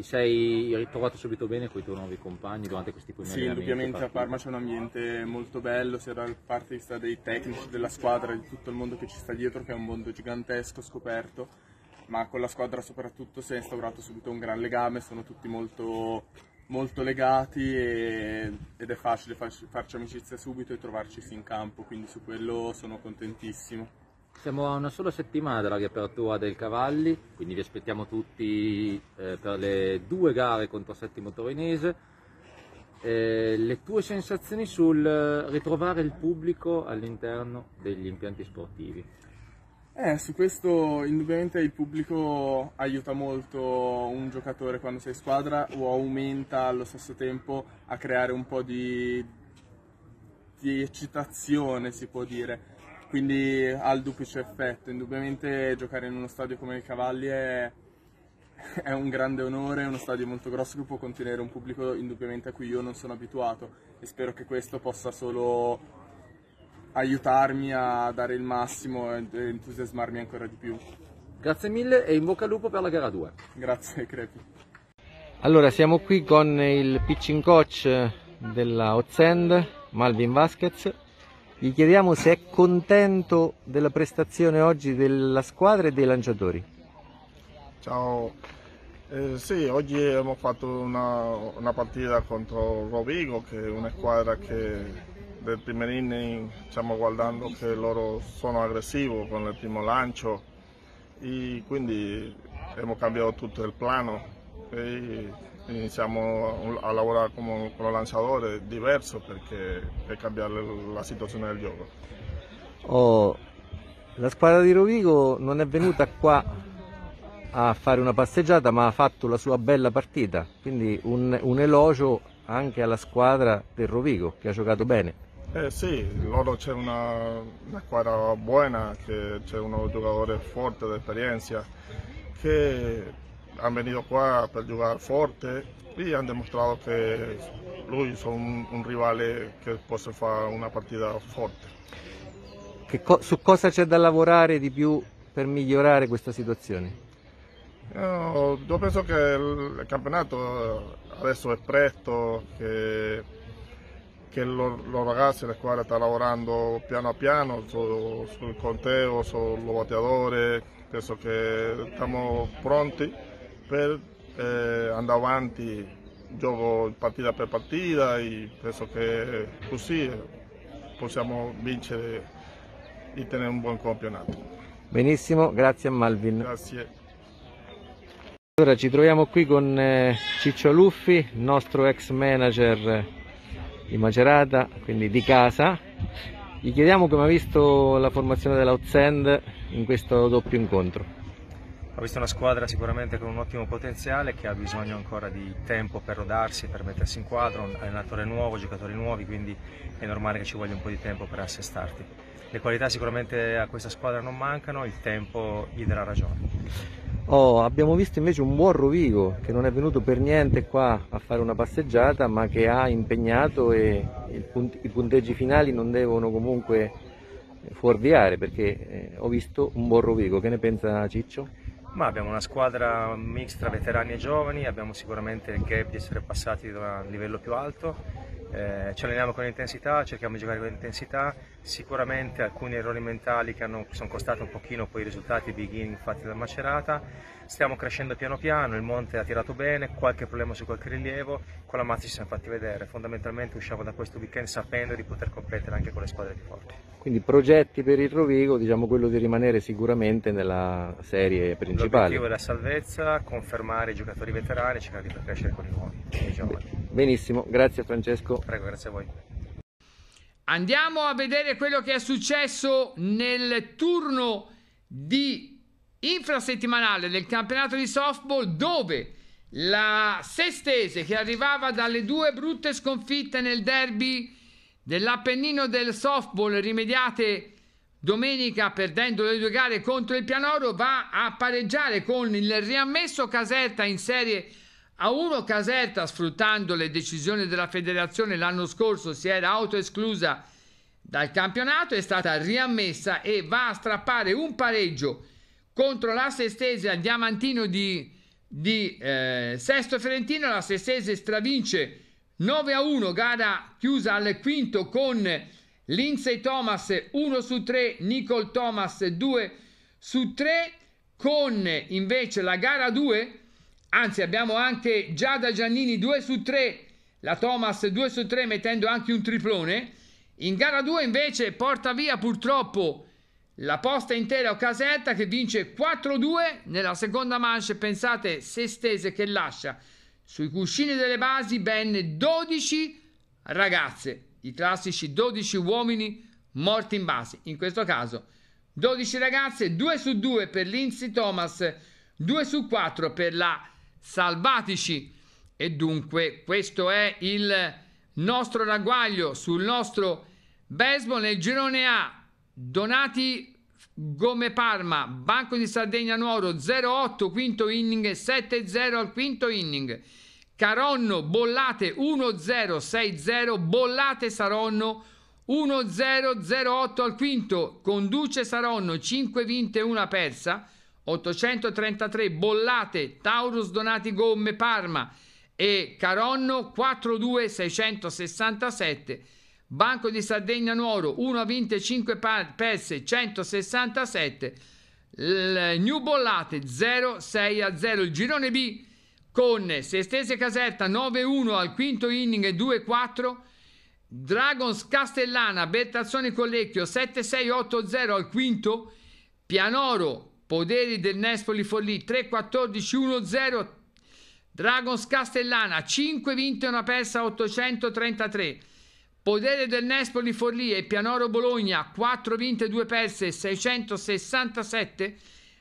Speaker 3: ti sei ritrovato subito bene con i tuoi nuovi compagni durante questi primi sì, Sì, indubbiamente a Parma
Speaker 5: c'è un ambiente molto bello, sia dal parte vista dei tecnici, della squadra, di tutto il mondo che ci sta dietro, che è un mondo gigantesco, scoperto, ma con la squadra soprattutto si è instaurato subito un gran legame, sono tutti molto, molto legati e, ed è facile farci, farci amicizia subito e trovarci in campo, quindi su quello sono contentissimo.
Speaker 3: Siamo a una sola settimana dalla riapertura del Cavalli, quindi vi aspettiamo tutti eh, per le due gare contro Settimo Torinese. Eh, le tue sensazioni sul eh, ritrovare il pubblico all'interno degli impianti sportivi?
Speaker 5: Eh, su questo indubbiamente il pubblico aiuta molto un giocatore quando sei in squadra o aumenta allo stesso tempo a creare un po' di, di eccitazione, si può dire quindi ha il duplice effetto. Indubbiamente giocare in uno stadio come i Cavalli è, è un grande onore, uno stadio molto grosso che può contenere un pubblico indubbiamente a cui io non sono abituato e spero che questo possa solo aiutarmi a dare il massimo e entusiasmarmi ancora di più. Grazie mille e in bocca al lupo per la gara 2. Grazie Crepi.
Speaker 6: Allora siamo qui con il pitching coach della Ozzend, Malvin Vasquez, gli chiediamo se è contento della prestazione oggi della squadra e dei lanciatori.
Speaker 7: Ciao, eh, sì, oggi abbiamo fatto una, una, partita contro Rovigo, che è una squadra che del primo inning stiamo guardando che loro sono aggressivi con il primo lancio e quindi abbiamo cambiato tutto il piano. E iniziamo a lavorare con, con lo lanciatore diverso perché per cambiare la situazione del gioco. Oh, la
Speaker 6: squadra di Rovigo non è venuta qua a fare una passeggiata ma ha fatto la sua bella partita, quindi un, un elogio anche alla squadra del Rovigo che ha giocato bene.
Speaker 7: Eh sì, loro c'è una, una, squadra buona, c'è uno giocatore forte d'esperienza che han venido qua per giocare forte e hanno dimostrato che lui è un, un rivale che può fare una partita forte.
Speaker 6: Co su cosa c'è da lavorare di più per migliorare questa situazione?
Speaker 7: io penso che il campionato eh, adesso è presto, che, che lo, lo ragazzi, la squadra sta lavorando piano piano su, sul conteo, sul batteatore, penso che siamo pronti per eh, andare avanti gioco partita per partita e penso che così eh, possiamo vincere e tenere un buon campionato.
Speaker 6: Benissimo, grazie a Malvin. Grazie. Allora ci troviamo qui con eh, Ciccio Luffi, nostro ex manager di Macerata, quindi di casa. Gli chiediamo come ha visto la formazione dell'Outsend in questo doppio incontro.
Speaker 8: Ho visto una squadra sicuramente con un ottimo potenziale che ha bisogno ancora di tempo per rodarsi, per mettersi in quadro, un allenatore nuovo, giocatori nuovi, quindi è normale che ci voglia un po' di tempo per assestarti. Le qualità sicuramente a questa squadra non mancano, il tempo gli darà ragione.
Speaker 6: Oh, abbiamo visto invece un buon Rovigo che non è venuto per niente qua a fare una passeggiata ma che ha impegnato e i punteggi finali non devono comunque fuorviare perché eh, ho visto un buon Rovigo. Che ne pensa Ciccio?
Speaker 8: Ma abbiamo una squadra mix tra veterani e giovani, abbiamo sicuramente il gap di essere passati da un livello più alto, eh, ci alleniamo con intensità, cerchiamo di giocare con intensità, sicuramente alcuni errori mentali che hanno, sono costati un pochino poi i risultati big in fatti da Macerata, Stiamo crescendo piano piano, il monte ha tirato bene, qualche problema su qualche rilievo, con la mazza ci siamo fatti vedere. Fondamentalmente usciamo da questo weekend sapendo di poter competere anche con le squadre più forti.
Speaker 6: Quindi progetti per il Rovigo, diciamo quello di rimanere sicuramente nella serie principale. L'obiettivo è
Speaker 8: la salvezza, confermare i giocatori
Speaker 1: veterani e cercare di far crescere con
Speaker 6: i nuovi. I Benissimo, grazie Francesco. Prego, grazie a voi.
Speaker 1: Andiamo a vedere quello che è successo nel turno di infrasettimanale del campionato di softball dove la Sestese che arrivava dalle due brutte sconfitte nel derby dell'Appennino del softball rimediate domenica perdendo le due gare contro il Pianoro va a pareggiare con il riammesso Caserta in serie a 1 Caserta sfruttando le decisioni della federazione l'anno scorso si era autoesclusa dal campionato è stata riammessa e va a strappare un pareggio contro l'asse estesa Diamantino di, di eh, Sesto Fiorentino, l'asse estesa stravince 9 a 1, gara chiusa al quinto con Lindsay Thomas 1 su 3, Nicole Thomas 2 su 3, con invece la gara 2, anzi abbiamo anche Giada Giannini 2 su 3, la Thomas 2 su 3 mettendo anche un triplone, in gara 2 invece porta via purtroppo la posta intera o casetta che vince 4-2 nella seconda manche, pensate se stese che lascia sui cuscini delle basi ben 12 ragazze, i classici 12 uomini morti in base, in questo caso 12 ragazze, 2 su 2 per Lindsay Thomas, 2 su 4 per la Salvatici e dunque questo è il nostro ragguaglio sul nostro baseball nel girone A Donati Gomme Parma, Banco di Sardegna Nuoro 0-8, quinto inning, 7-0 al quinto inning. Caronno, Bollate 1-0, 6-0, Bollate Saronno 1-0, 0-8 al quinto, conduce Saronno 5 vinte, e 1 persa, 833, Bollate, Taurus Donati Gomme Parma e Caronno 4-2, 667. Banco di Sardegna Nuoro 1 a vinte 5 perse 167 il New Bollate 0 6 a 0 il girone B con Sestese Caserta 9-1 al quinto inning 2-4 Dragons Castellana Bertazzoni Collecchio 7-6-8-0 al quinto Pianoro Poderi del Nespoli Forlì 3-14-1-0 Dragons Castellana 5 vinte una persa 833 Podere del Nespoli Forlì e Pianoro Bologna 4 vinte e 2 perse 667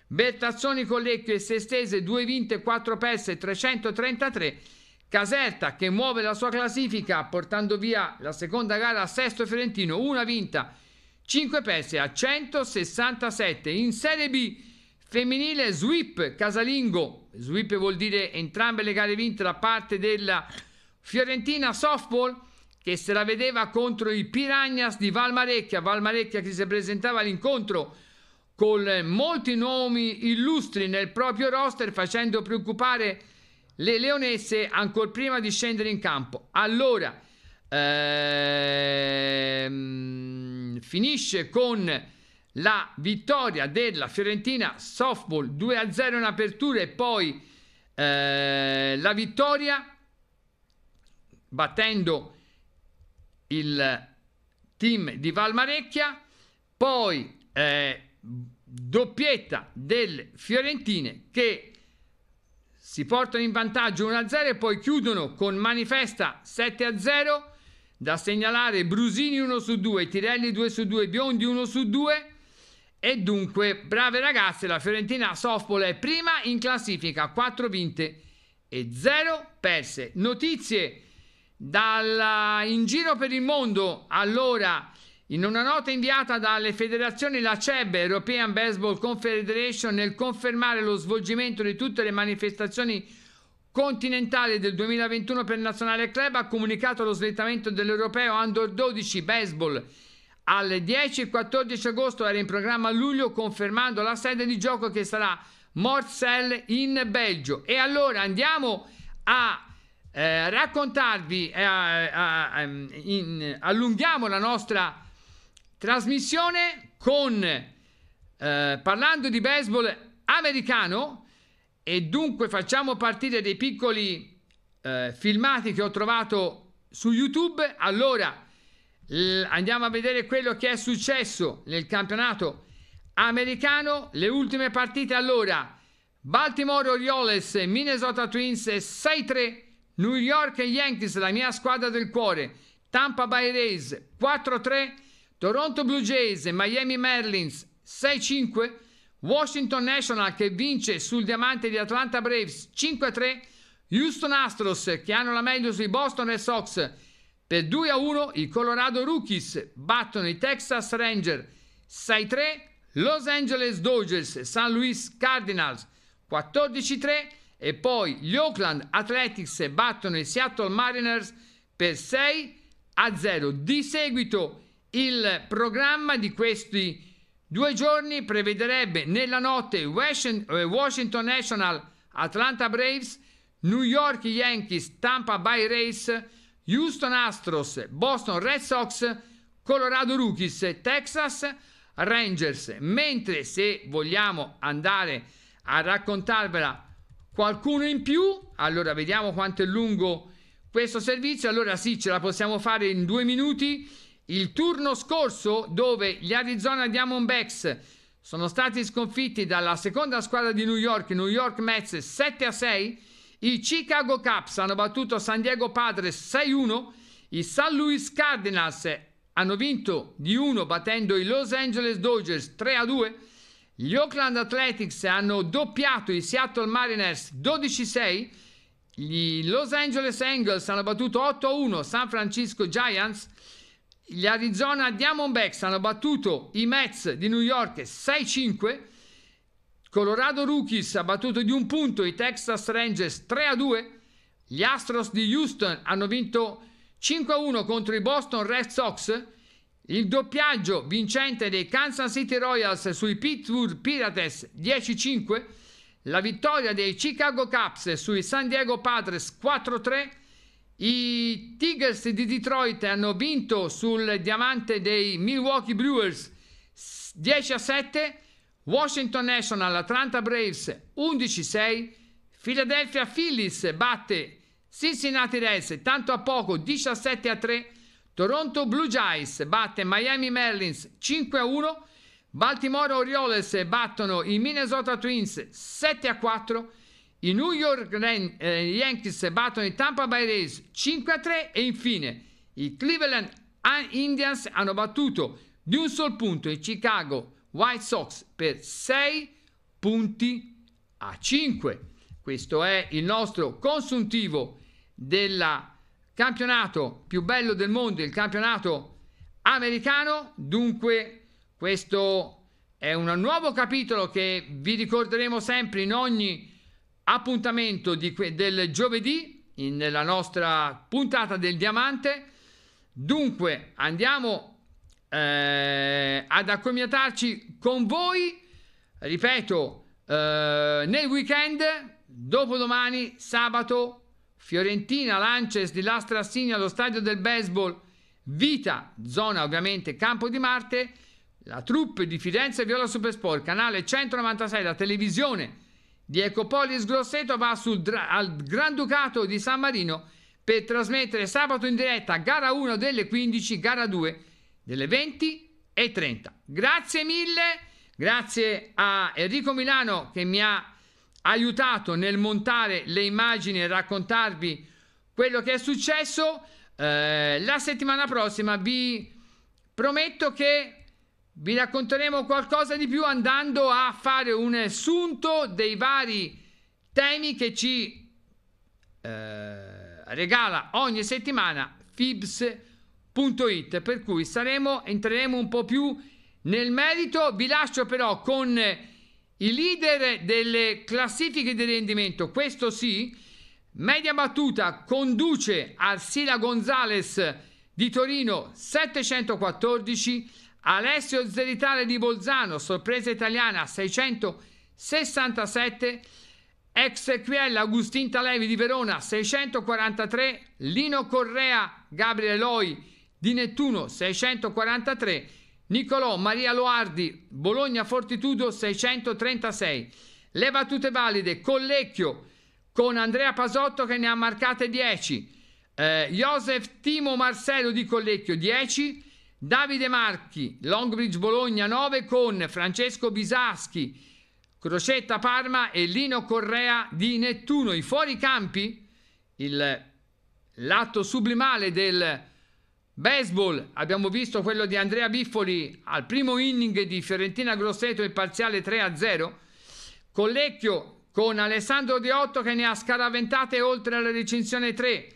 Speaker 1: Bertazzoni Collecchio e Sestese 2 vinte e 4 perse 333 Caserta che muove la sua classifica portando via la seconda gara a Sesto Fiorentino 1 vinta 5 perse a 167 in Serie B femminile Sweep Casalingo Sweep vuol dire entrambe le gare vinte da parte della Fiorentina Softball che se la vedeva contro i Piranhas di Valmarecchia. Valmarecchia che si presentava all'incontro con eh, molti nomi illustri nel proprio roster facendo preoccupare le leonesse ancora prima di scendere in campo. Allora, ehm, finisce con la vittoria della Fiorentina softball 2-0 in apertura e poi eh, la vittoria battendo il team di Valmarecchia, poi eh, doppietta delle Fiorentine che si portano in vantaggio 1-0 e poi chiudono con Manifesta 7-0. Da segnalare Brusini 1 su 2, Tirelli 2 su 2, Biondi 1 su 2. E dunque, brave ragazze, la Fiorentina softball è prima in classifica, 4 vinte e 0 perse. Notizie dalla... in giro per il mondo, allora, in una nota inviata dalle federazioni, la CEB, European Baseball Confederation, nel confermare lo svolgimento di tutte le manifestazioni continentali del 2021 per Nazionale Club, ha comunicato lo slittamento dell'Europeo Under 12 Baseball al 10 e 14 agosto era in programma a luglio confermando la sede di gioco che sarà Mortsel in Belgio. E allora andiamo a eh, raccontarvi, in, eh, eh, eh, ehm, in, allunghiamo la nostra trasmissione con parlando di baseball americano e dunque facciamo partire dei piccoli filmati che ho trovato su YouTube. Allora andiamo a vedere quello che è successo nel campionato americano. Le ultime partite allora. Baltimore Orioles, Minnesota Twins 6-3 New York Yankees, la mia squadra del cuore. Tampa Bay Rays 4-3. Toronto Blue Jays Miami Marlins 6-5. Washington National che vince sul diamante di Atlanta Braves 5-3. Houston Astros che hanno la meglio sui Boston Red Sox per 2-1. I Colorado Rookies battono i Texas Ranger 6-3. Los Angeles Dodgers, San Luis Cardinals 14-3. E poi gli Oakland Athletics battono i Seattle Mariners per 6 a 0. Di seguito il programma di questi due giorni prevederebbe nella notte Washington eh, National Atlanta Braves, New York Yankees Tampa Bay Race, Houston Astros, Boston Red Sox, Colorado Rookies, Texas Rangers. Mentre se vogliamo andare a raccontarvela Qualcuno in più? Allora vediamo quanto è lungo questo servizio. Allora sì, ce la possiamo fare in due minuti. Il turno scorso dove gli Arizona Diamondbacks sono stati sconfitti dalla seconda squadra di New York, New York Mets 7 a 6, i Chicago Cubs hanno battuto San Diego Padres 6-1, i San Luis Cardinals hanno vinto di 1 battendo i Los Angeles Dodgers 3 a 2. Gli Oakland Athletics hanno doppiato i Seattle Mariners 12-6. Gli Los Angeles Angels hanno battuto 8-1 San Francisco Giants. Gli Arizona Diamondbacks hanno battuto i Mets di New York 6-5. Colorado Rookies ha battuto di un punto i Texas Rangers 3-2. Gli Astros di Houston hanno vinto 5-1 contro i Boston Red Sox. Il doppiaggio vincente dei Kansas City Royals sui Pittsburgh Pirates 10-5, la vittoria dei Chicago Cubs sui San Diego Padres 4-3, i Tigers di Detroit hanno vinto sul diamante dei Milwaukee Brewers 10-7, Washington National Atlanta Braves 11-6, Philadelphia Phillies batte Cincinnati Reds tanto a poco 17-3 Toronto Blue Jays batte Miami Marlins 5 a 1. Baltimore Orioles battono i Minnesota Twins 7 a 4. I New York eh, Yankees battono i Tampa Bay Rays 5 a 3 e infine i Cleveland Indians hanno battuto di un sol punto i Chicago White Sox per 6 punti a 5. Questo è il nostro consuntivo della campionato più bello del mondo, il campionato americano. Dunque, questo è un nuovo capitolo che vi ricorderemo sempre in ogni appuntamento di, del giovedì nella nostra puntata del diamante. Dunque, andiamo eh, ad accomiatarci con voi, ripeto, eh, nel weekend, dopodomani, sabato Fiorentina, Lances di Lastra Assini allo stadio del baseball, Vita, zona ovviamente Campo di Marte, la troupe di Firenze Viola Supersport, canale 196, la televisione di Ecopolis Grosseto va sul, al Granducato di San Marino per trasmettere sabato in diretta gara 1 delle 15, gara 2 delle 20 e 30. Grazie mille, grazie a Enrico Milano che mi ha aiutato nel montare le immagini e raccontarvi quello che è successo. Eh, la settimana prossima vi prometto che vi racconteremo qualcosa di più andando a fare un assunto dei vari temi che ci eh, regala ogni settimana fibs.it per cui saremo entreremo un po' più nel merito vi lascio però con i leader delle classifiche di rendimento, questo sì, media battuta conduce Arsila Sila Gonzales di Torino 714, Alessio Zeritale di Bolzano, sorpresa italiana 667, ex Exequiel Agustin Talevi di Verona 643, Lino Correa Gabriele Loi di Nettuno 643 Nicolò Maria Loardi, Bologna Fortitudo 636. Le battute valide, Collecchio con Andrea Pasotto che ne ha marcate 10. Eh, Josef Timo Marcello di Collecchio 10. Davide Marchi, Longbridge Bologna 9 con Francesco Bisaschi, Crocetta Parma e Lino Correa di Nettuno. I fuoricampi, il lato sublimale del Baseball, abbiamo visto quello di Andrea Biffoli al primo inning di Fiorentina Grosseto in parziale 3-0. Collecchio con Alessandro Diotto che ne ha scaraventate oltre alla recinzione 3.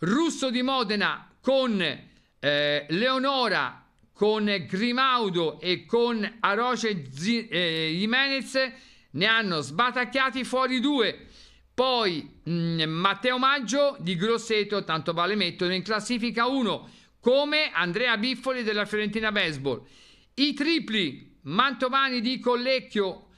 Speaker 1: Russo di Modena con eh, Leonora, con Grimaudo e con Aroce Z- eh, Jimenez ne hanno sbatacchiati fuori due. Poi mh, mm, Matteo Maggio di Grosseto, tanto vale metterlo in classifica 1 come Andrea Biffoli della Fiorentina Baseball. I tripli Mantovani di Collecchio,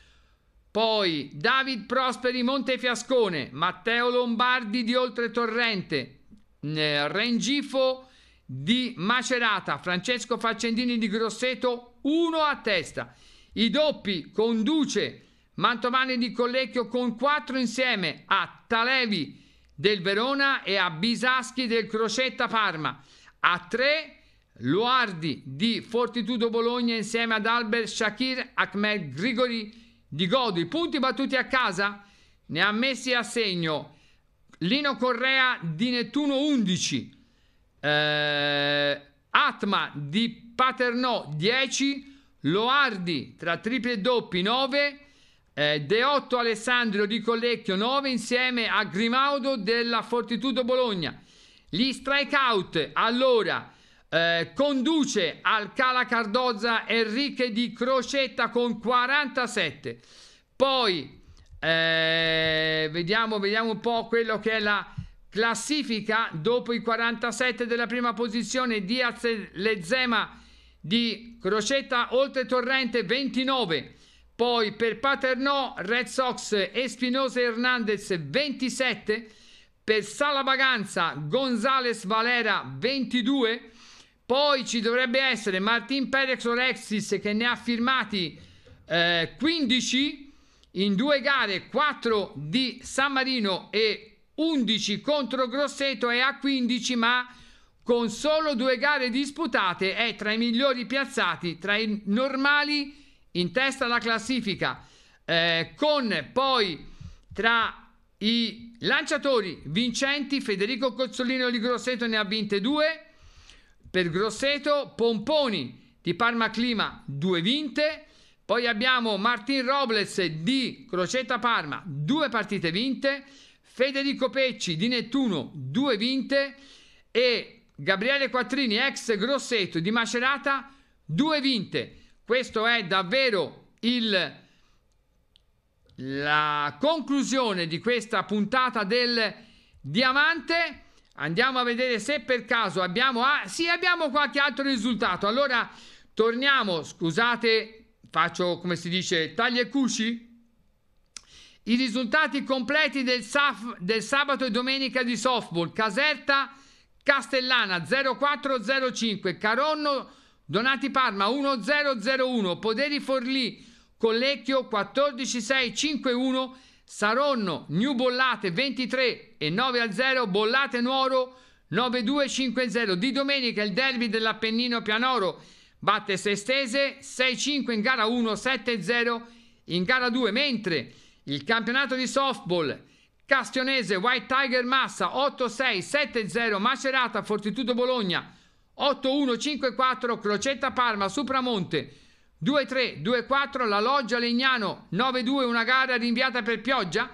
Speaker 1: poi David Prosperi Montefiascone, Matteo Lombardi di Oltretorrente, Rengifo di Macerata, Francesco Faccendini di Grosseto, uno a testa. I doppi conduce Mantovani di Collecchio con quattro insieme a Talevi del Verona e a Bisaschi del Crocetta Parma a 3 Loardi di Fortitudo Bologna insieme ad Albert Shakir, Ahmed Grigori di Godi. punti battuti a casa ne ha messi a segno Lino Correa di Nettuno 11, eh, Atma di Paternò 10, Loardi tra tripli e doppi 9, eh, De8 Alessandro di Collecchio 9 insieme a Grimaudo della Fortitudo Bologna. Gli strikeout allora eh, conduce Alcala Cardozza Enrique di Crocetta con 47. Poi eh, vediamo, vediamo un po' quello che è la classifica dopo i 47 della prima posizione Diaz Lezema di Crocetta oltre Torrente 29 poi per Paternò Red Sox e Hernandez 27 per Sala Vaganza Gonzales Valera 22 poi ci dovrebbe essere Martin Perez Orexis che ne ha firmati eh, 15 in due gare 4 di San Marino e 11 contro Grosseto e a 15 ma con solo due gare disputate è tra i migliori piazzati tra i normali in testa alla classifica eh, con poi tra i lanciatori vincenti, Federico Cozzolino di Grosseto ne ha vinte due, per Grosseto Pomponi di Parma Clima due vinte, poi abbiamo Martin Robles di Crocetta Parma due partite vinte, Federico Pecci di Nettuno due vinte e Gabriele Quattrini ex Grosseto di Macerata due vinte. Questo è davvero il la conclusione di questa puntata del diamante. Andiamo a vedere se per caso abbiamo... Ah, sì, abbiamo qualche altro risultato. Allora, torniamo, scusate, faccio come si dice, tagli e cusci. I risultati completi del, saf, del sabato e domenica di softball. Caserta Castellana 0405, Caronno Donati Parma 1001, Poderi Forlì Collecchio 14651, Saronno, New Bollate 23 e 9 a 0, Bollate Nuoro 9250. Di domenica il derby dell'Appennino Pianoro batte Sestese 6-5 in gara 1, 70 in gara 2, mentre il campionato di softball Castionese White Tiger Massa 8670 Macerata Fortitudo Bologna 8154 Crocetta Parma Supramonte 2-3, 2-4 la Loggia Legnano, 9-2 una gara rinviata per pioggia.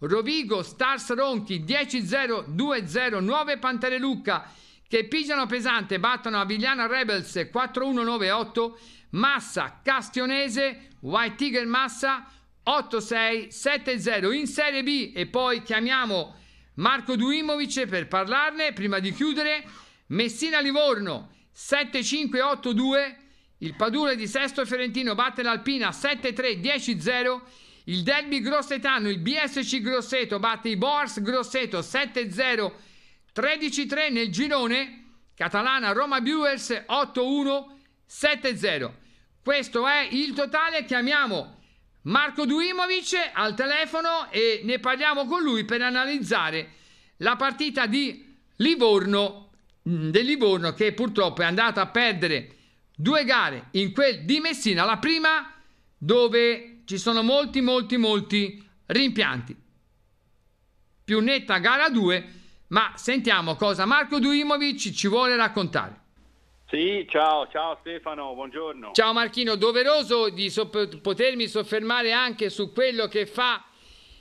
Speaker 1: Rovigo, Stars Ronchi, 10-0, 2-0, 9 Pantere Lucca che pigiano pesante, battono Avigliana Rebels 4-1-9-8, Massa, Castionese, White Tiger Massa 8-6, 7-0 in Serie B e poi chiamiamo Marco Duimovic per parlarne prima di chiudere. Messina Livorno 7-5-8-2 il Padula di Sesto Fiorentino batte l'Alpina 7-3, 10-0. Il derby grossetano, il BSC Grosseto batte i Boars Grosseto 7-0, 13-3 nel girone. Catalana Roma Brewers 8-1, 7-0. Questo è il totale. Chiamiamo Marco Duimovic al telefono e ne parliamo con lui per analizzare la partita di Livorno, del Livorno che purtroppo è andata a perdere due gare in quel di Messina, la prima dove ci sono molti, molti, molti rimpianti. Più netta gara 2, ma sentiamo cosa Marco Duimovic ci vuole raccontare. Sì,
Speaker 9: ciao, ciao Stefano, buongiorno. Ciao
Speaker 1: Marchino, doveroso di so- potermi soffermare anche su quello che fa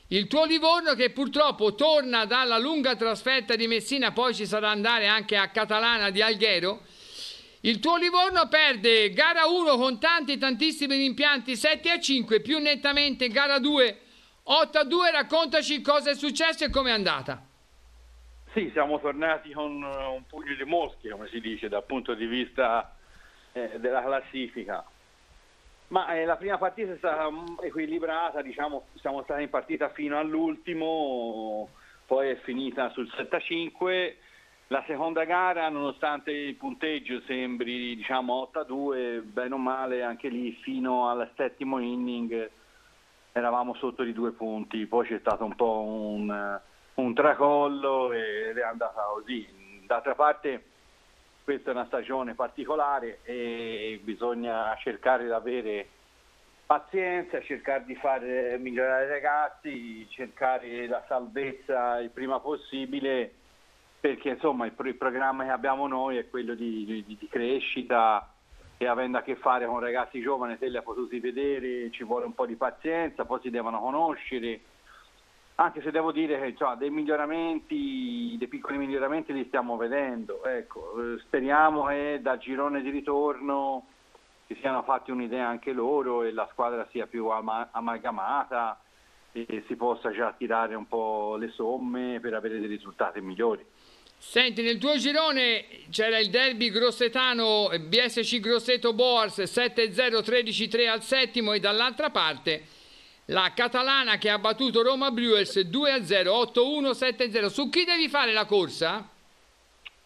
Speaker 1: il tuo Livorno che purtroppo torna dalla lunga trasferta di Messina, poi ci sarà andare anche a Catalana di Alghero il tuo Livorno perde gara 1 con tanti, tantissimi rimpianti 7 a 5, più nettamente gara 2 8 a 2. Raccontaci cosa è successo e come è andata.
Speaker 9: Sì, siamo tornati con eh, un pugno di mosche, come si dice, dal punto di vista eh, della classifica. Ma eh, la prima partita è stata mm, equilibrata, diciamo, siamo stati in partita fino all'ultimo, poi è finita sul 7 a 5. La seconda gara, nonostante il punteggio sembri diciamo 8-2, bene o male anche lì fino al settimo inning eravamo sotto di due punti, poi c'è stato un po' un, un tracollo ed è andata così. D'altra parte questa è una stagione particolare e bisogna cercare di avere pazienza, cercare di far migliorare i ragazzi, cercare la salvezza il prima possibile perché insomma il, il, programma che abbiamo noi è quello di, di, di, crescita e avendo a che fare con ragazzi giovani se li ha potuti vedere, ci vuole un po' di pazienza, poi si devono conoscere, anche se devo dire che cioè, dei miglioramenti, dei piccoli miglioramenti li stiamo vedendo, ecco, eh, speriamo che dal girone di ritorno si siano fatti un'idea anche loro e la squadra sia più amalgamata e si possa già tirare un po' le somme per avere dei risultati migliori.
Speaker 1: Senti, nel tuo girone c'era il derby grossetano BSC Grosseto Boars 7-0 13-3 al settimo e dall'altra parte la catalana che ha battuto Roma Brewers 2-0 8-1 7-0. Su chi devi fare la corsa?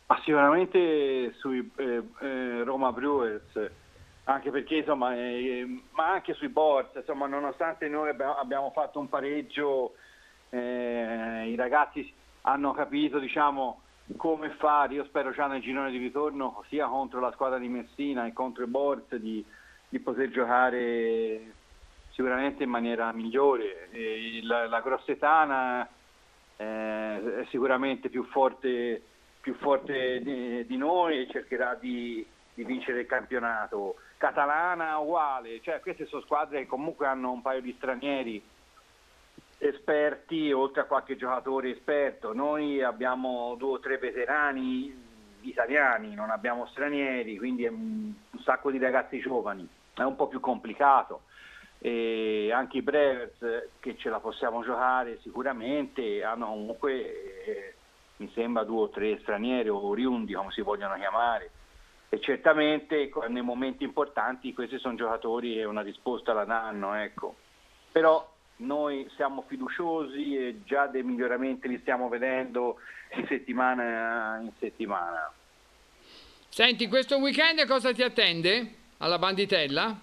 Speaker 9: Ma sicuramente sui eh, eh Roma Brewers, anche perché insomma, eh, ma anche sui Boars, insomma, nonostante noi abbiamo fatto un pareggio, eh, i ragazzi hanno capito, diciamo, come fare, io spero già nel girone di ritorno, sia contro la squadra di Messina e contro i Borz di, di, poter giocare sicuramente in maniera migliore. E la, la Grossetana eh, è sicuramente più forte, più forte di, di, noi e cercherà di, di, vincere il campionato. Catalana uguale, cioè queste sono squadre che comunque hanno un paio di stranieri esperti, oltre a qualche giocatore esperto. Noi abbiamo due o tre veterani italiani, non abbiamo stranieri, quindi è un sacco di ragazzi giovani. È un po' più complicato. E anche i Brevers che ce la possiamo giocare sicuramente hanno comunque, eh, mi sembra, due o tre stranieri o oriundi, come si vogliono chiamare. E certamente nei momenti importanti questi sono giocatori e una risposta la danno. Ecco. Però noi siamo fiduciosi e già dei miglioramenti li stiamo vedendo
Speaker 1: di settimana in settimana. Senti, questo weekend cosa ti attende alla banditella?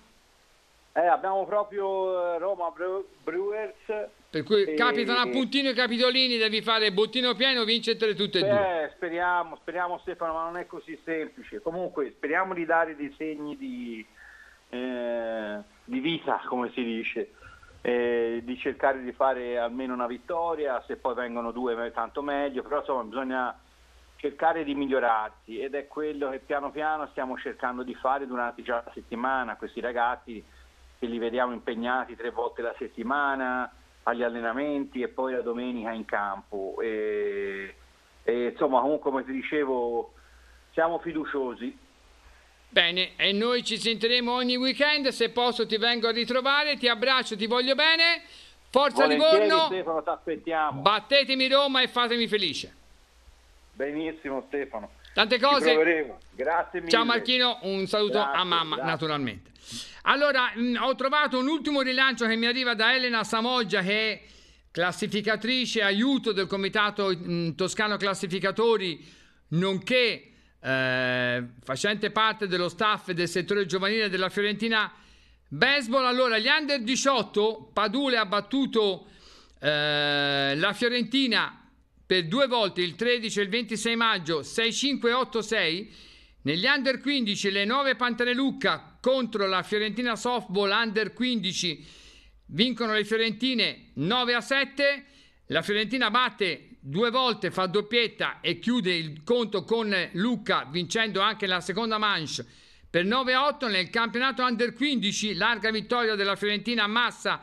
Speaker 1: Eh, abbiamo proprio eh, Roma Brewers. Per cui e... capitano puntino e Capitolini, devi fare bottino pieno vincere tutte e due.
Speaker 9: Eh, speriamo, speriamo Stefano, ma non è così semplice. Comunque speriamo di dare dei segni di, eh, di vita, come si dice eh, di cercare di fare almeno una vittoria, se poi vengono due tanto meglio, però insomma bisogna cercare di migliorarsi ed è quello che piano piano stiamo cercando di fare durante già la settimana, questi ragazzi che li vediamo impegnati tre volte la settimana agli allenamenti e poi la domenica in campo. E, e insomma comunque come ti dicevo siamo fiduciosi
Speaker 1: Bene, e noi ci sentiremo ogni weekend, se posso ti vengo a ritrovare, ti abbraccio, ti voglio bene, forza Volentieri, Livorno, Stefano, t'aspettiamo. battetemi Roma e fatemi felice. Benissimo Stefano. Tante cose. Grazie mille. Ciao Marchino, un saluto grazie, a mamma grazie. naturalmente. Allora, mh, mm, ho trovato un ultimo rilancio che mi arriva da Elena Samoggia che è classificatrice aiuto del Comitato mh, mm, Toscano Classificatori, nonché eh, facente parte dello staff del settore giovanile della Fiorentina. Baseball, allora, gli under 18, Padule ha battuto eh, la Fiorentina per due volte, il 13 e il 26 maggio, 6-5-8-6. Negli under 15, le 9 Pantene Lucca contro la Fiorentina Softball under 15, vincono le Fiorentine 9 7. La Fiorentina batte due volte fa doppietta e chiude il conto con Lucca vincendo anche la seconda manche per 9-8 nel campionato under 15 larga vittoria della Fiorentina a Massa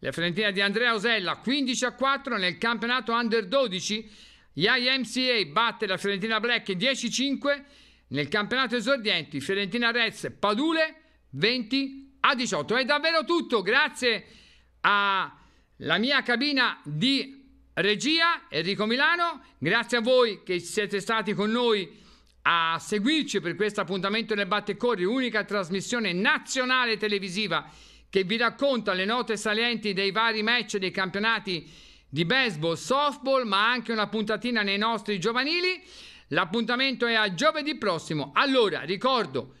Speaker 1: la Fiorentina di Andrea Osella 15 4 nel campionato under 12 IMCA batte la Fiorentina Black 10-5 nel campionato esordienti Fiorentina Reds Padule 20 a 18 è davvero tutto grazie alla mia cabina di regia Enrico Milano, grazie a voi che siete stati con noi a seguirci per questo appuntamento nel Battecorri, unica trasmissione nazionale televisiva che vi racconta le note salienti dei vari match dei campionati di baseball, softball, ma anche una puntatina nei nostri giovanili. L'appuntamento è a giovedì prossimo. Allora, ricordo,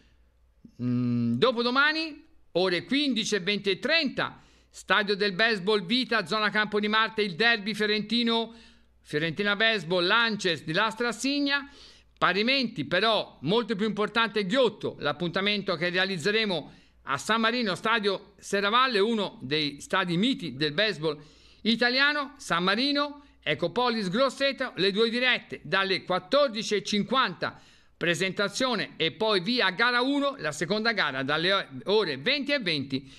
Speaker 1: mh, mm, dopodomani, ore 15 20 e 30, Stadio del Baseball Vita, zona Campo di Marte, il derby fiorentino, Fiorentina Baseball, Lancers di Lastra Signa. Parimenti però molto più importante Ghiotto, l'appuntamento che realizzeremo a San Marino, stadio Serravalle, uno dei stadi miti del baseball italiano, San Marino, Ecopolis Grosseto, le due dirette dalle 14.50 presentazione e poi via gara 1, la seconda gara dalle ore 20.20. 20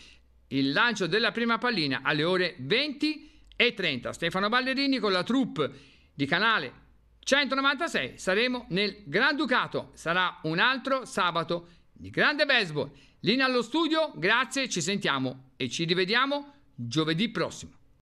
Speaker 1: il lancio della prima pallina alle ore 20 e 30. Stefano Ballerini con la troupe di canale 196. Saremo nel Gran Ducato. Sarà un altro sabato di grande baseball. Linea allo studio, grazie, ci sentiamo e ci rivediamo giovedì prossimo.